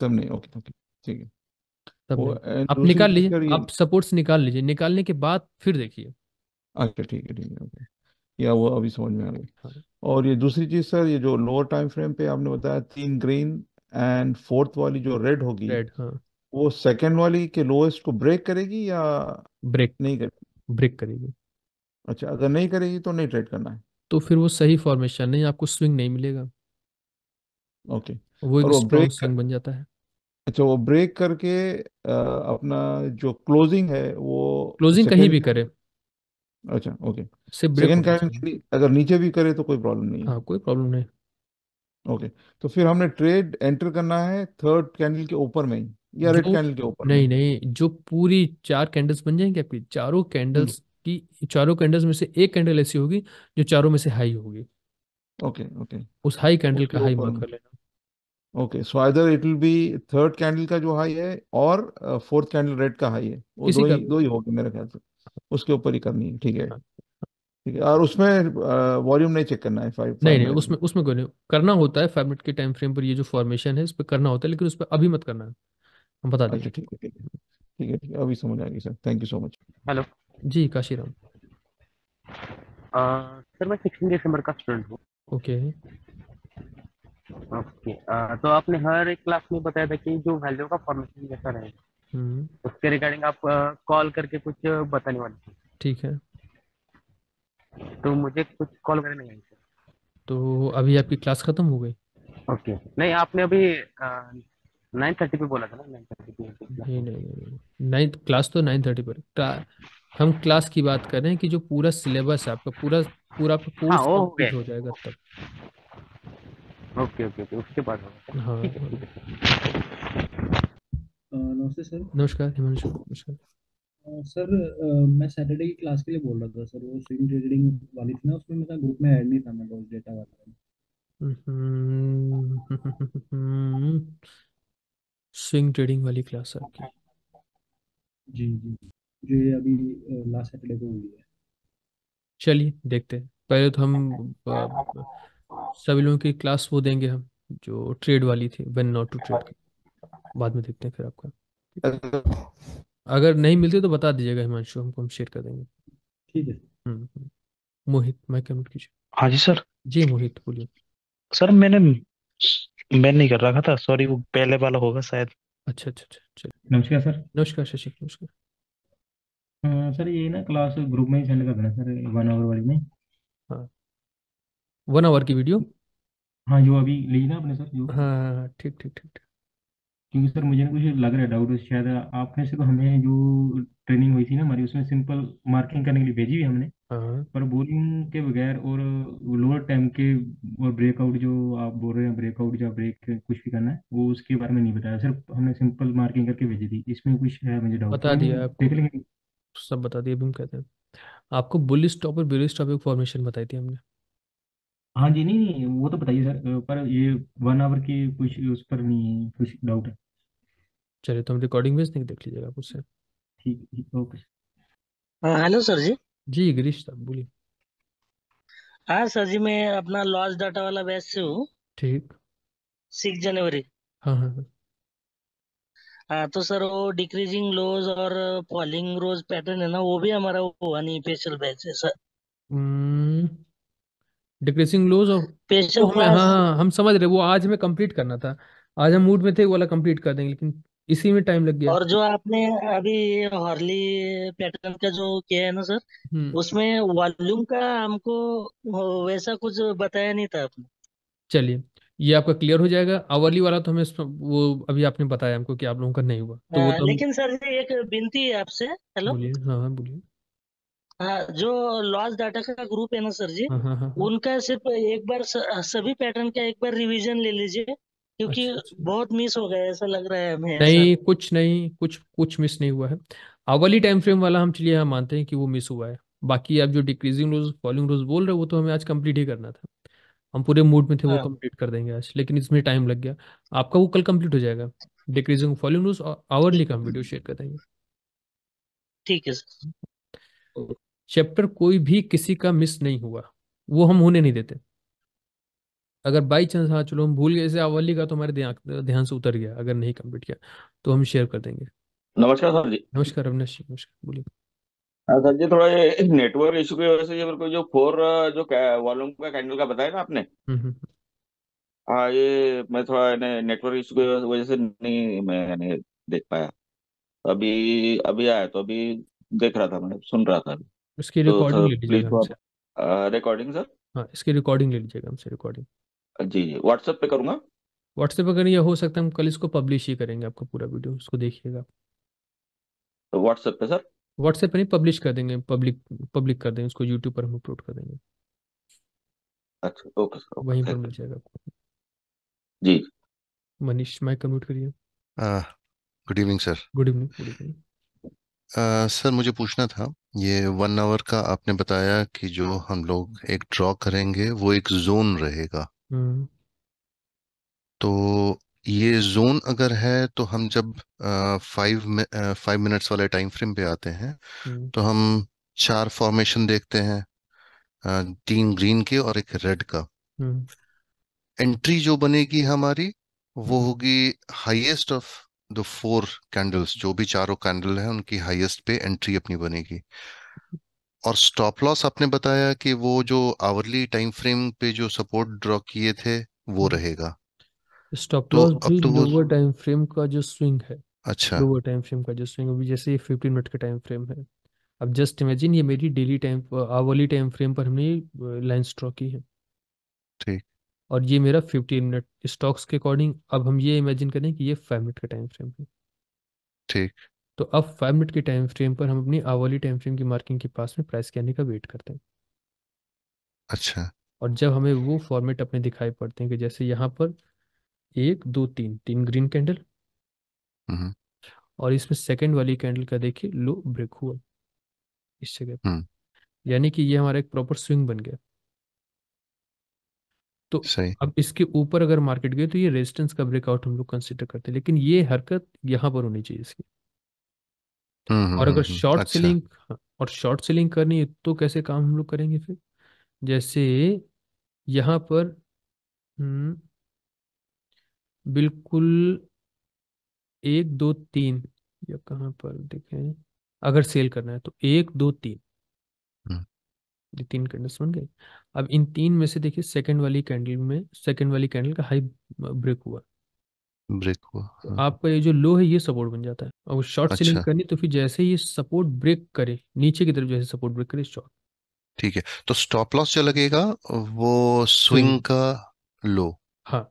तब नहीं ओके ओके ठीक है तब नहीं। आप निकाल लीजिए आप सपोर्ट्स निकाल लीजिए निकालने के बाद फिर देखिए अच्छा ठीक है ठीक है ओके या वो अभी समझ में आ गई हाँ। और ये दूसरी चीज सर ये जो लोअर टाइम फ्रेम पे आपने बताया तीन ग्रीन एंड फोर्थ वाली जो रेड होगी रेड हाँ वो सेकेंड वाली के लोएस्ट को ब्रेक करेगी या ब्रेक नहीं करेगी ब्रेक करेगी अच्छा अगर नहीं करेगी तो नहीं ट्रेड करना है तो फिर वो सही फॉर्मेशन नहीं आपको स्विंग नहीं मिलेगा ओके वो एक और वो ब्रेक स्विंग बन जाता है अच्छा वो ब्रेक करके आ, अपना जो क्लोजिंग है वो क्लोजिंग कहीं भी करे अच्छा ओके सिर्फ ब्रेक सेकंड होना काइंड चाहिए के अगर नीचे भी करे तो कोई प्रॉब्लम नहीं है हाँ कोई प्रॉब्लम नहीं ओके तो फिर हमने ट्रेड एंटर करना है थर्ड कैंडल के ऊपर में ही या रेड जो कैंडल के ऊपर में नहीं नहीं जो पूरी चार कैंडल्स बन जाएंगे आपकी चारों कैंडल्स हम्म। की चारों कैंडल्स में से एक कैंडल ऐसी होगी जो चारों में से हाई होगी ओके ओके उस हाई कैंडल उसके का हाई ऊपर मार्क में कर लेना okay so either it will be third candle का जो हाई है और फोर्थ कैंडल रेड का हाई है वो दो का ही का दो ही होगी मेरे ख्याल से उसके ऊपर ही करनी है ठीक है ठीक है और उसमें वॉल्यूम नहीं चेक करना है फाइव नहीं नहीं उसमें उसमें कोई नहीं करना होता है फाइव मिनट के टाइम फ्रेम पर ये जो फॉर्मेशन है इस पर करना होता है लेकिन उस पर अभी मत करना है हम बता देंगे अच्छा, ठीक है ठीक है ठीक है अभी समझ आएगी sir thank you so much hello जी काशीराम सर मैं सिक्सटीन दिसंबर का स्टूडेंट हूँ ओके ओके तो आपने हर एक क्लास में बताया था कि जो वैल्यू का फॉर्मेशन कैसा रहेगा हम्म। उसके रिगार्डिंग आप कॉल करके कुछ बताने वाले ठीक है तो मुझे कुछ कॉल करने नहीं आई तो अभी आपकी क्लास खत्म हो गई ओके नहीं आपने अभी नाइन थर्टी पे बोला था ना नाइन थर्टी पे नहीं नहीं नहीं नाइन्थ क्लास तो नाइन थर्टी पर तो हम क्लास की बात कर रहे हैं कि जो पूरा सिलेबस है आपका पूरा पूरा आपका कोर्स हाँ, कंप्लीट हो जाएगा तब ओके ओके ओके उसके बाद हाँ, हाँ। नमस्ते सर नमस्कार हिमांशु नमस्कार सर मैं सैटरडे की क्लास के लिए बोल रहा था सर वो स्विंग ट्रेडिंग वाली थी ना उसमें मेरा ग्रुप में ऐड नहीं था मैं उस डेटा वाला स्विंग हम्म, ट्रेडिंग वाली क्लास आपकी जी जी जो ये अभी लास्ट सैटरडे को हुई है चलिए देखते हैं पहले तो हम सभी लोगों की क्लास वो देंगे हम जो ट्रेड वाली थी व्हेन नॉट टू ट्रेड बाद में देखते हैं फिर आपका अगर नहीं मिलती तो बता दीजिएगा हिमांशु हमको हम शेयर कर देंगे ठीक है हम्म, हम्म। मोहित माइक कमेंट कीजिए हाँ जी सर जी मोहित बोलिए सर मैंने मैं नहीं कर रखा था सॉरी वो पहले वाला होगा शायद अच्छा अच्छा अच्छा चलिए नमस्कार सर नमस्कार शशि नमस्कार सर ये ना क्लास ग्रुप में ही सेंड कर देना सर वन आवर वाली में हाँ वन आवर की वीडियो हाँ जो अभी ली ना अपने सर जो हाँ, हाँ, हाँ ठीक ठीक ठीक ठीक क्योंकि सर मुझे ना कुछ लग रहा है डाउट शायद आप में से तो हमें जो ट्रेनिंग हुई थी ना हमारी उसमें सिंपल मार्किंग करने के लिए भेजी हुई हमने हाँ। पर बॉलिंग के बगैर और लोअर टाइम के और ब्रेकआउट जो आप बोल रहे हैं ब्रेकआउट या ब्रेक कुछ भी करना है वो उसके बारे में नहीं बताया सर हमने सिंपल मार्किंग करके भेजी थी इसमें कुछ है मुझे डाउट बता दिया आपको देख लेंगे सब बता दिया अभी हम कहते हैं आपको बुलिस स्टॉप और स्टॉप एक फॉर्मेशन बताई थी हमने हाँ जी नहीं नहीं वो तो बताइए सर पर ये वन आवर की कुछ उस पर नहीं है कुछ डाउट है चलिए तो हम रिकॉर्डिंग में इसने देख लीजिएगा आप उससे ठीक ठीक ओके हेलो सर हाँ, जी जी गिरीश साहब बोलिए हाँ सर जी मैं अपना लॉस डाटा वाला बैच से हूँ ठीक सिक्स जनवरी हाँ हाँ हाँ हाँ तो सर वो डिक्रीजिंग लोज और फॉलिंग रोज पैटर्न है ना वो भी हमारा वो हुआ नहीं स्पेशल बैच है sir hmm, hmm, decreasing lows of हम हाँ हाँ हम समझ रहे वो आज हमें कंप्लीट करना था आज हम मूड में थे वो वाला कंप्लीट कर देंगे लेकिन इसी में टाइम लग गया और जो आपने अभी हॉर्ली पैटर्न का जो किया है ना सर हम्म। उसमें वॉल्यूम का हमको वैसा कुछ बताया नहीं था आपने चलिए ये आपका क्लियर हो जाएगा आवली वाला तो हमें वो अभी आपने बताया हमको कि आप लोगों का नहीं हुआ तो हाँ, वो तो हम... लेकिन सर जी एक विनती है आपसे हेलो बोलिए हाँ हाँ बोलिए हाँ, जो लॉस डाटा का ग्रुप है ना सर जी हाँ, हाँ, उनका सिर्फ एक बार सभी पैटर्न का एक बार रिवीजन ले लीजिए क्योंकि अच्छा, अच्छा। बहुत मिस हो गया ऐसा लग रहा है हमें नहीं ऐसा। कुछ नहीं कुछ कुछ मिस नहीं हुआ है अवली टाइम फ्रेम वाला हम चलिए हम मानते हैं कि वो मिस हुआ है बाकी आप जो डिक्रीजिंग रोज फॉलिंग रोज बोल रहे हो वो तो हमें आज कंप्लीट ही करना था हम पूरे मूड में थे वो कंप्लीट कर देंगे आज लेकिन इसमें टाइम लग गया आपका वो कल कंप्लीट हो जाएगा डिक्रीजिंग फॉलिंग रोज और आवरली का हम वीडियो शेयर कर देंगे ठीक है सर चैप्टर कोई भी किसी का मिस नहीं हुआ वो हम होने नहीं देते अगर बाई चांस हाँ चलो हम भूल गए जैसे अवली का तो हमारे ध्यान से उतर गया अगर नहीं कम्प्लीट किया तो हम शेयर कर देंगे नमस्कार सर जी नमस्कार अविनाश जी नमस्कार बोलिए हाँ, सर जी थोड़ा ये नेटवर्क इशू की वजह से ये मेरे को जो फोर जो वॉल्यूम का कैंडल का बताया ना आपने हम्म, हम्म, हम्म। हाँ ये मैं थोड़ा ने, नेटवर्क इशू की वजह से नहीं मैं नहीं देख पाया अभी अभी आया तो अभी देख रहा था मैं सुन रहा था अभी तो, हाँ, इसकी रिकॉर्डिंग ले लीजिएगा हमसे रिकॉर्डिंग सर हाँ इसकी रिकॉर्डिंग ले लीजिएगा हमसे रिकॉर्डिंग जी जी व्हाट्सएप पे करूँगा व्हाट्सएप अगर करिए हो सकता है हम कल इसको पब्लिश ही करेंगे आपका पूरा वीडियो उसको देखिएगा व्हाट्सएप तो पे सर व्हाट्सएप पे नहीं पब्लिश कर देंगे पब्लिक पब्लिक कर देंगे उसको यूट्यूब पर हम अपलोड कर देंगे अच्छा ओके सर वहीं पर मिल जाएगा आपको जी मनीष माइक कम्यूट करिए good evening sir good evening good evening sir मुझे पूछना था ये वन आवर का आपने बताया कि जो हम लोग एक ड्रॉ करेंगे वो एक जोन रहेगा हम्म। तो ये जोन अगर है तो हम जब फाइव फाइव मिनट्स वाले टाइम फ्रेम पे आते हैं हम्म। तो हम चार फॉर्मेशन देखते हैं तीन ग्रीन के और एक रेड का एंट्री हम्म। जो बनेगी हमारी वो होगी highest of the four candles जो भी चारों कैंडल है उनकी हाईएस्ट पे एंट्री अपनी बनेगी और स्टॉप लॉस आपने बताया कि वो जो आवरली टाइम फ्रेम पे जो सपोर्ट ड्रॉ किए थे वो हम्म। रहेगा स्टॉप तो लॉस तो भी लोअर टाइम फ्रेम का जो स्विंग है अच्छा लोअर टाइम फ्रेम का जो स्विंग अभी जैसे ये 15 मिनट का टाइम फ्रेम है अब जस्ट इमेजिन ये मेरी daily time hourly time frame पर हमने लाइंस ड्रॉ की है ठीक और ये मेरा फिफ्टीन मिनट स्टॉक्स के अकॉर्डिंग अब हम ये इमेजिन करें कि ये फाइव मिनट का टाइम फ्रेम है ठीक तो अब फाइव मिनट के टाइम फ्रेम पर हम अपनी आवली टाइम फ्रेम की मार्किंग के पास में प्राइस कहने का वेट करते हैं अच्छा और जब हमें वो फॉर्मेट अपने दिखाई पड़ते हैं कि जैसे यहाँ पर एक दो तीन तीन ग्रीन हम्म। कैंडल और इसमें सेकेंड वाली कैंडल का देखिए लो ब्रेक हुआ इस जगह हम्म। यानी कि ये हमारा एक प्रॉपर स्विंग बन गया तो सही अब इसके ऊपर अगर मार्केट गए तो ये रेजिस्टेंस का ब्रेकआउट हम लोग कंसिडर करते हैं लेकिन ये हरकत यहाँ पर होनी चाहिए इसकी हम्म, हम्म, और अगर शॉर्ट हम्म, अच्छा सेलिंग हाँ, और शॉर्ट सेलिंग करनी है तो कैसे काम हम लोग करेंगे फिर जैसे यहाँ पर बिल्कुल एक दो तीन या कहाँ पर देखें अगर सेल करना है तो एक दो तीन ये तीन कैंडल्स बन गए अब इन तीन में से देखिए सेकंड वाली कैंडल में सेकंड वाली कैंडल का हाई ब्रेक हुआ ब्रेक हुआ तो हाँ। आपका ये जो लो है ये सपोर्ट बन जाता है और शॉर्ट अच्छा। सेलिंग करनी तो फिर जैसे ये सपोर्ट ब्रेक करे नीचे की तरफ जैसे सपोर्ट ब्रेक करे शॉर्ट ठीक है तो स्टॉप लॉस जो लगेगा वो स्विंग hmm। का लो हाँ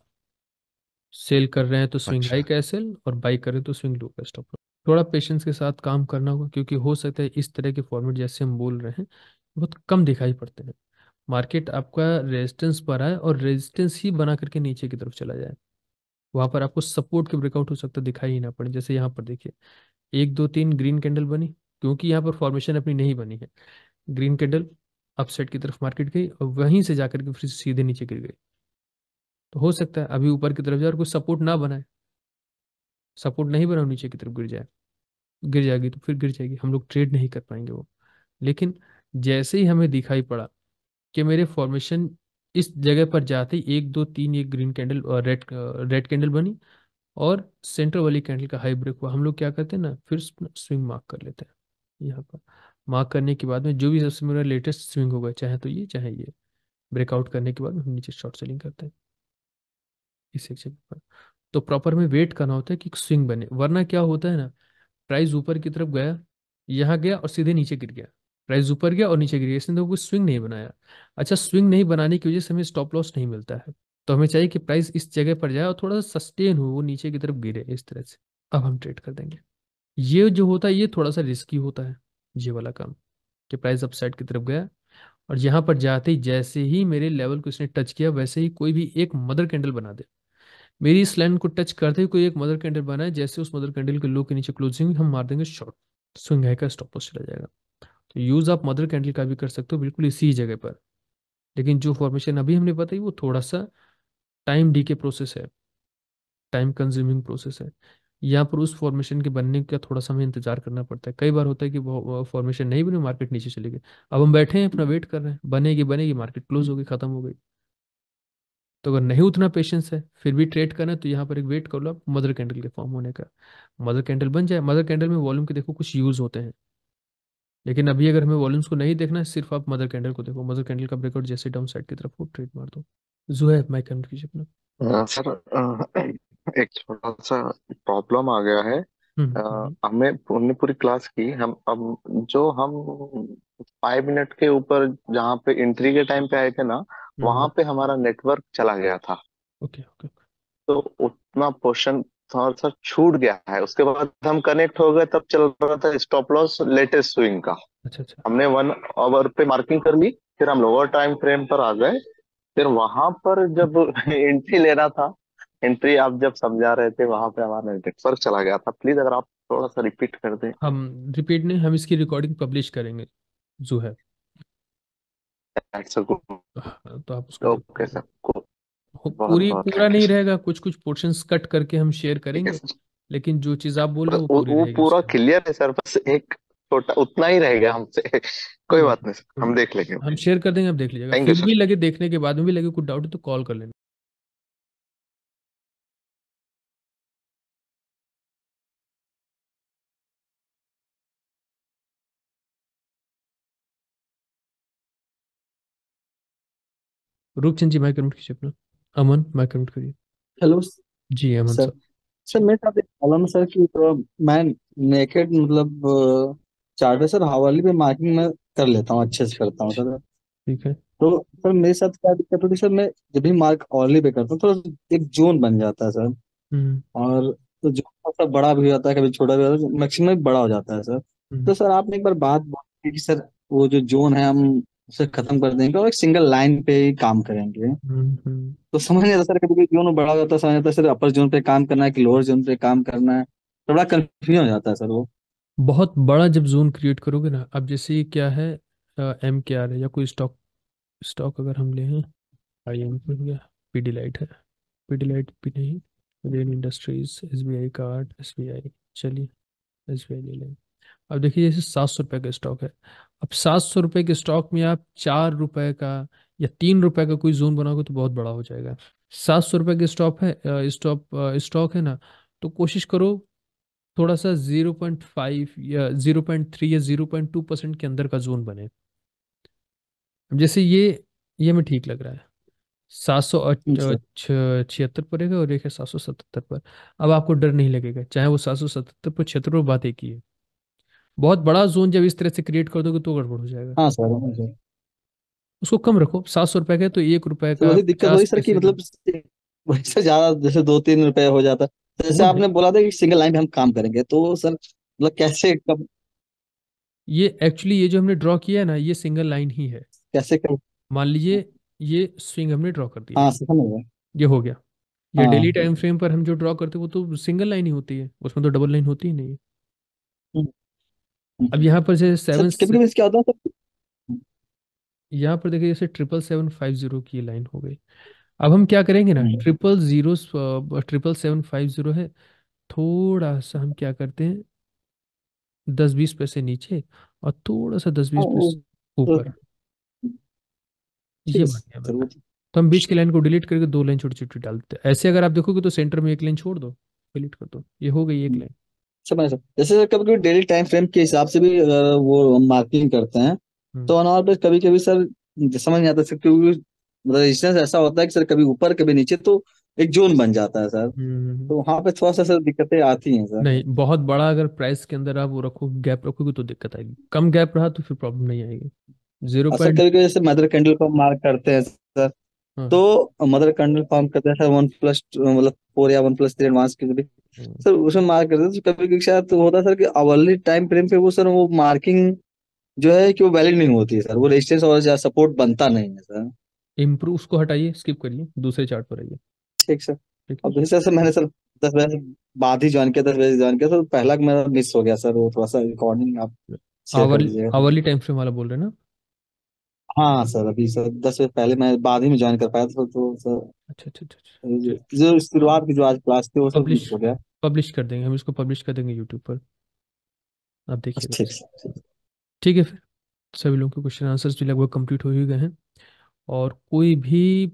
सेल कर रहे हैं तो स्विंग अच्छा। हाई का सेल और बाई कर रहे हैं तो स्विंग लो का स्टॉप लॉस थोड़ा पेशेंस के साथ काम करना होगा क्योंकि हो सकता है इस तरह के फॉर्मेट जैसे हम बोल रहे हैं बहुत कम दिखाई पड़ते हैं मार्केट आपका रेजिस्टेंस पर आए और रेजिस्टेंस ही बना करके नीचे की तरफ चला जाए वहां पर आपको सपोर्ट के ब्रेकआउट हो सकता दिखाई ही ना पड़े जैसे यहाँ पर देखिए एक दो तीन ग्रीन कैंडल बनी क्योंकि यहाँ पर फॉर्मेशन अपनी नहीं बनी है ग्रीन कैंडल अपसेट की तरफ मार्केट गई और वहीं से जाकर के फिर सीधे नीचे गिर गई तो हो सकता है अभी ऊपर की तरफ जाए और कोई सपोर्ट ना बनाए सपोर्ट नहीं बनाओ नीचे की तरफ गिर जाए गिर जाएगी तो फिर गिर जाएगी हम लोग ट्रेड नहीं कर पाएंगे वो लेकिन जैसे ही हमें दिखाई पड़ा कि मेरे फॉर्मेशन इस जगह पर जाते ही एक दो तीन एक ग्रीन कैंडल और रेड रेड कैंडल बनी और सेंटर वाली कैंडल का हाई ब्रेक हुआ हम लोग क्या करते हैं ना फिर स्विंग मार्क कर लेते हैं यहाँ पर मार्क करने के बाद में जो भी सबसे मेरा लेटेस्ट स्विंग होगा चाहे तो ये चाहे ये ब्रेकआउट करने के बाद हम नीचे शॉर्ट सेलिंग करते हैं इस सेक्शन पर तो प्रॉपर में वेट करना होता है कि स्विंग बने वरना क्या होता है ना प्राइस ऊपर की तरफ गया यहाँ गया और सीधे नीचे गिर गया प्राइस ऊपर गया और नीचे गिर गया इसने तो कोई स्विंग नहीं बनाया अच्छा स्विंग नहीं बनाने की वजह से हमें स्टॉप लॉस नहीं मिलता है तो हमें चाहिए कि प्राइस इस जगह पर जाए और थोड़ा सा सस्टेन हो वो नीचे की तरफ गिरे इस तरह से अब हम ट्रेड कर देंगे ये जो होता है ये थोड़ा सा रिस्की होता है ये वाला काम कि प्राइस अपसाइड की तरफ गया और यहाँ पर जाते ही जैसे ही मेरे लेवल को इसने टच किया वैसे ही कोई भी एक मदर कैंडल बना दे मेरी इस लाइन को टच करते ही कोई एक मदर कैंडल बनाए जैसे उस मदर कैंडल के लो के नीचे क्लोजिंग हम मार देंगे शॉर्ट स्विंग है का स्टॉप लॉस चला जाएगा तो यूज़ आप मदर कैंडल का भी कर सकते हो बिल्कुल इसी जगह पर लेकिन जो फॉर्मेशन अभी हमने बताई वो थोड़ा सा टाइम डी के प्रोसेस है टाइम कंज्यूमिंग प्रोसेस है यहाँ पर उस फॉर्मेशन के बनने का थोड़ा सा हमें इंतजार करना पड़ता है कई बार होता है कि फॉर्मेशन नहीं बनी मार्केट नीचे चले गए अब हम बैठे हैं अपना वेट कर रहे हैं बनेगी बनेगी मार्केट क्लोज हो गई खत्म हो गई तो अगर नहीं उतना पेशेंस है फिर भी ट्रेड करना है तो यहाँ पर एक वेट कर लो आप मदर कैंडल के फॉर्म होने का मदर कैंडल बन जाए मदर कैंडल में वॉल्यूम के देखो कुछ यूज होते हैं लेकिन अभी अगर हमें वॉल्यूम्स को नहीं देखना है सिर्फ आप मदर कैंडल को देखो मदर कैंडल का ब्रेकआउट जैसे डाउन साइड की तरफ को ट्रेड मार दो जुहैब माइक कमेंट कीजिए अपना सर एक छोटा सा प्रॉब्लम आ गया है हम्म, आ, हमें हम्म। पूरी पूरी क्लास की हम अब जो हम फाइव मिनट के ऊपर जहाँ पे एंट्री के टाइम पे आए थे ना हम्म, वहाँ पे हमारा नेटवर्क चला गया था ओके ओके तो उतना पोर्शन थोड़ा सा छूट गया है उसके बाद हम कनेक्ट हो गए तब चल रहा था स्टॉप लॉस लेटेस्ट स्विंग का अच्छा अच्छा हमने वन आवर पे मार्किंग कर ली फिर हम लोअर टाइम फ्रेम पर आ गए फिर वहां पर जब एंट्री [LAUGHS] लेना था एंट्री आप जब समझा रहे थे वहां पे हमारा नेटवर्क चला गया था प्लीज अगर आप थोड़ा सा रिपीट कर दें हम रिपीट नहीं हम इसकी रिकॉर्डिंग पब्लिश करेंगे जो है हाँ, तो आप उसको ओके सर बहुत पूरी बहुत पूरा नहीं रहेगा कुछ कुछ पोर्शंस कट करके हम शेयर करेंगे yes. लेकिन जो चीज आप बोल रहे हो वो पूरी वो रहेगी पूरा उसमें। क्लियर है सर बस एक छोटा उतना ही रहेगा हमसे [LAUGHS] कोई हम्म, बात नहीं सर हम हम्म। देख लेंगे हम शेयर कर देंगे आप देख लीजिएगा थैंक यू फिर भी लगे देखने के बाद में भी लगे कुछ डाउट है तो कॉल कर लेना रूपचंद जी माइक म्यूट कीजिए अपना अमन मैं कनेक्ट करिए हेलो जी अमन सर साहब सर मैं साथ एक प्रॉब्लम सर कि तो मैं नेकेड मतलब चार्टर सर हवाली पे मार्किंग में कर लेता हूँ अच्छे से करता हूँ सर ठीक है तो सर मेरे साथ क्या दिक्कत होती है सर मैं जब भी मार्क ऑनली पे करता हूँ तो एक जोन बन जाता है सर हम्म। और तो जोन थोड़ा सा बड़ा भी हो जाता है कभी छोटा भी हो जाता है मैक्सिमम तो बड़ा हो जाता है सर हम्म। तो सर आपने एक बार बात बोली थी कि सर वो जो जोन है हम उसे खत्म कर देंगे और एक सिंगल लाइन पे ही काम करेंगे तो समझ नहीं आता सर कभी कभी जोन बड़ा हो जाता है समझ आता है सर अपर जोन पे काम करना है कि लोअर जोन पे काम करना है तो बड़ा कंफ्यूजन हो जाता है सर वो बहुत बड़ा जब जोन क्रिएट करोगे ना अब जैसे क्या है एम के आर है या कोई स्टॉक स्टॉक अगर हम ले हैं आई एम हो गया डी लाइट है पी डी लाइट भी नहीं rain industries S B I card S B I चलिए एस बी आई ले लें अब देखिए जैसे सात सौ रुपये का स्टॉक है अब सात सौ रुपए के स्टॉक में आप चार रुपए का या तीन रुपए का कोई जोन बनाओगे तो बहुत बड़ा हो जाएगा सात सौ रुपए के स्टॉप है स्टॉप स्टॉक है ना तो कोशिश करो थोड़ा सा जीरो पॉइंट फाइव या जीरो पॉइंट थ्री या जीरो पॉइंट टू परसेंट के अंदर का जोन बने जैसे ये ये हमें ठीक लग रहा है सात सौ छिहत्तर पर है और एक है सात सौ सतहत्तर पर अब आपको डर नहीं लगेगा चाहे वो सात सौ सतहत्तर पर छिहत्तर पर बात एक ही है बहुत बड़ा जोन जब इस तरह से क्रिएट कर दोगे तो गड़बड़ हो जाएगा हाँ सर उसको कम रखो सात सौ रुपए का तो एक रुपए का तो दिक्कत वही सर की मतलब वही सर ज्यादा जैसे दो तीन रुपए हो जाता जैसे हम्म। आपने बोला था कि सिंगल लाइन पे हम काम करेंगे तो सर मतलब कैसे कब ये एक्चुअली ये जो हमने ड्रॉ किया है ना ये सिंगल लाइन ही है कैसे कर मान लीजिए ये स्विंग हमने ड्रॉ कर दिया हाँ ये हो गया ये डेली टाइम फ्रेम पर हम जो ड्रॉ करते हैं वो तो सिंगल लाइन ही होती है उसमें तो डबल लाइन होती ही नहीं है अब यहाँ पर जैसे सेवन सर्टिफिकेट बेस क्या होता है यहाँ पर देखिए जैसे ट्रिपल सेवन फाइव जीरो की लाइन हो गई अब हम क्या करेंगे ना triple zero triple seven five zero है थोड़ा सा हम क्या करते हैं दस बीस पैसे नीचे और थोड़ा सा दस बीस हाँ, पैसे ऊपर ये बात तो हम बीच की लाइन को डिलीट करके दो लाइन छोटी छोटी डाल देते हैं ऐसे अगर आप देखोगे तो सेंटर में एक लाइन छोड़ दो डिलीट कर दो ये हो गई एक लाइन हम्म। समझ जैसे कभी कभी डेली टाइम फ्रेम के हिसाब से भी वो मार्किंग करते हैं हम्म। तो ऑन आवर कभी कभी सर समझ नहीं आता सर क्योंकि रेजिस्टेंस मतलब ऐसा होता है कि सर कभी ऊपर कभी नीचे तो एक जोन बन जाता है सर हम्म, हम्म, तो वहां पे थोड़ा सा सर दिक्कतें आती हैं सर नहीं बहुत बड़ा अगर प्राइस के अंदर आप वो रखो गैप रखोगे तो दिक्कत आएगी कम गैप रहा तो फिर प्रॉब्लम नहीं आएगी जीरो पॉइंट कभी कभी जैसे मदर कैंडल को मार्क करते हैं सर हाँ। तो मदर कर्नल फॉर्म करते हैं सर वन प्लस मतलब फोर या वन प्लस थ्री एडवांस के भी हाँ। सर उसमें मार्क करते हैं तो कभी कभी शायद होता है सर कि अवर्ली टाइम फ्रेम पे वो सर वो मार्किंग जो है कि वो वैलिड नहीं होती है सर वो रेजिस्टेंस और सपोर्ट बनता नहीं है सर इम्प्रूव उसको हटाइए स्किप करिए दूसरे चार्ट पर आइए ठीक सर अब जैसे सर मैंने सर दस बजे बाद ही ज्वाइन किया दस बजे ज्वाइन किया सर पहला मेरा मिस हो गया सर वो थोड़ा सा रिकॉर्डिंग आप आवरली टाइम फ्रेम वाला बोल रहे हैं ना हाँ सर अभी सर दस बजे पहले मैं बाद ही में ज्वाइन कर पाया था तो सर तो, अच्छा अच्छा अच्छा, अच्छा। जो शुरुआत की जो आज क्लास थी वो सब मिस पब्लिश हो गया पब्लिश कर देंगे हम इसको पब्लिश कर देंगे यूट्यूब पर आप देखिएगा ठीक इसको। सर ठीक। है फिर सभी लोगों के क्वेश्चन आंसर्स भी लगभग कंप्लीट हो ही गए हैं और कोई भी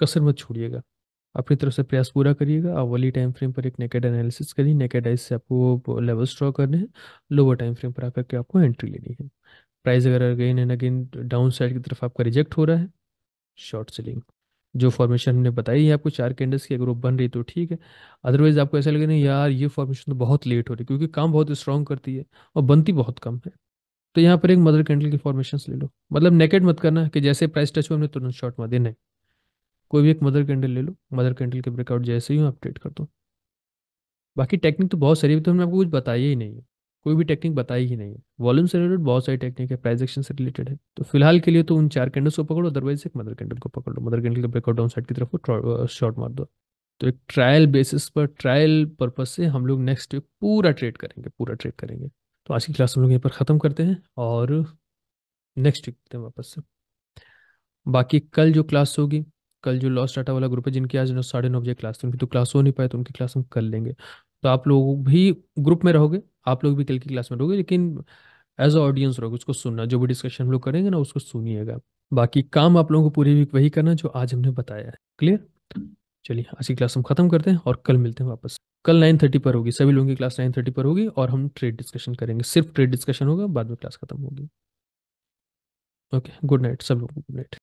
कसर मत छोड़िएगा अपनी तरफ से प्रयास पूरा करिएगा आप वाली टाइम फ्रेम पर एक नेकेड एनालिसिस करिए नेकेड आइज से आपको लेवल्स ड्रॉ करने हैं लोअर टाइम फ्रेम पर आकर के आपको एंट्री लेनी है प्राइस अगर again and again down side की तरफ आपका रिजेक्ट हो रहा है शॉर्ट सेलिंग जो फॉर्मेशन हमने बताई है आपको चार कैंडल्स की अगर वो बन रही तो ठीक है अदरवाइज आपको ऐसा लगे ना यार ये फॉर्मेशन तो बहुत लेट हो रही है क्योंकि काम बहुत स्ट्रांग करती है और बनती बहुत कम है तो यहाँ पर एक मदर कैंडल की फॉर्मेशन ले लो मतलब नेकेट मत करना कि जैसे प्राइस टच हो हमने तुरंत शॉर्ट मार देना है कोई भी एक मदर कैंडल ले लो मदर कैंडल के ब्रेकआउट जैसे ही हूँ अपडेट कर दो बाकी टेक्निक तो बहुत सारी है तो हमने आपको कुछ बताया ही नहीं है कोई भी टेक्निक बताई ही नहीं है वॉल्यूम से रिलेटेड बहुत सारी टेक्निक है प्राइस एक्शन से रिलेटेड है तो फिलहाल के लिए तो उन चार कैंडल्स को पकड़ो अदरवाइज एक मदर कैंडल को पकड़ो मदर कैंडल के ब्रेकआउट डाउन साइड की तरफ शॉर्ट मार दो तो एक ट्रायल बेसिस पर ट्रायल पर्पज से हम लोग नेक्स्ट वीक पूरा ट्रेड करेंगे पूरा ट्रेड करेंगे तो आज की क्लास हम लोग यहाँ पर ख़त्म करते हैं और नेक्स्ट वीक देखते हैं वापस से बाकी कल जो क्लास होगी कल जो लॉस डाटा वाला ग्रुप है जिनकी आज नौ साढ़े नौ बजे क्लास थी उनकी तो क्लास हो नहीं पाए तो उनकी क्लास हम कर लेंगे तो आप लोग भी ग्रुप में रहोगे आप लोग भी कल की क्लास में रहोगे लेकिन एज अ ऑडियंस रहोगे उसको सुनना जो भी डिस्कशन हम लोग करेंगे ना उसको सुनिएगा बाकी काम आप लोगों को पूरी वीक वही करना जो आज हमने बताया है क्लियर चलिए आज की क्लास हम खत्म करते हैं और कल मिलते हैं वापस कल नाइन थर्टी पर होगी सभी लोगों की क्लास नाइन थर्टी पर होगी और हम ट्रेड डिस्कशन करेंगे सिर्फ ट्रेड डिस्कशन होगा बाद में क्लास खत्म होगी ओके गुड नाइट सब लोग गुड नाइट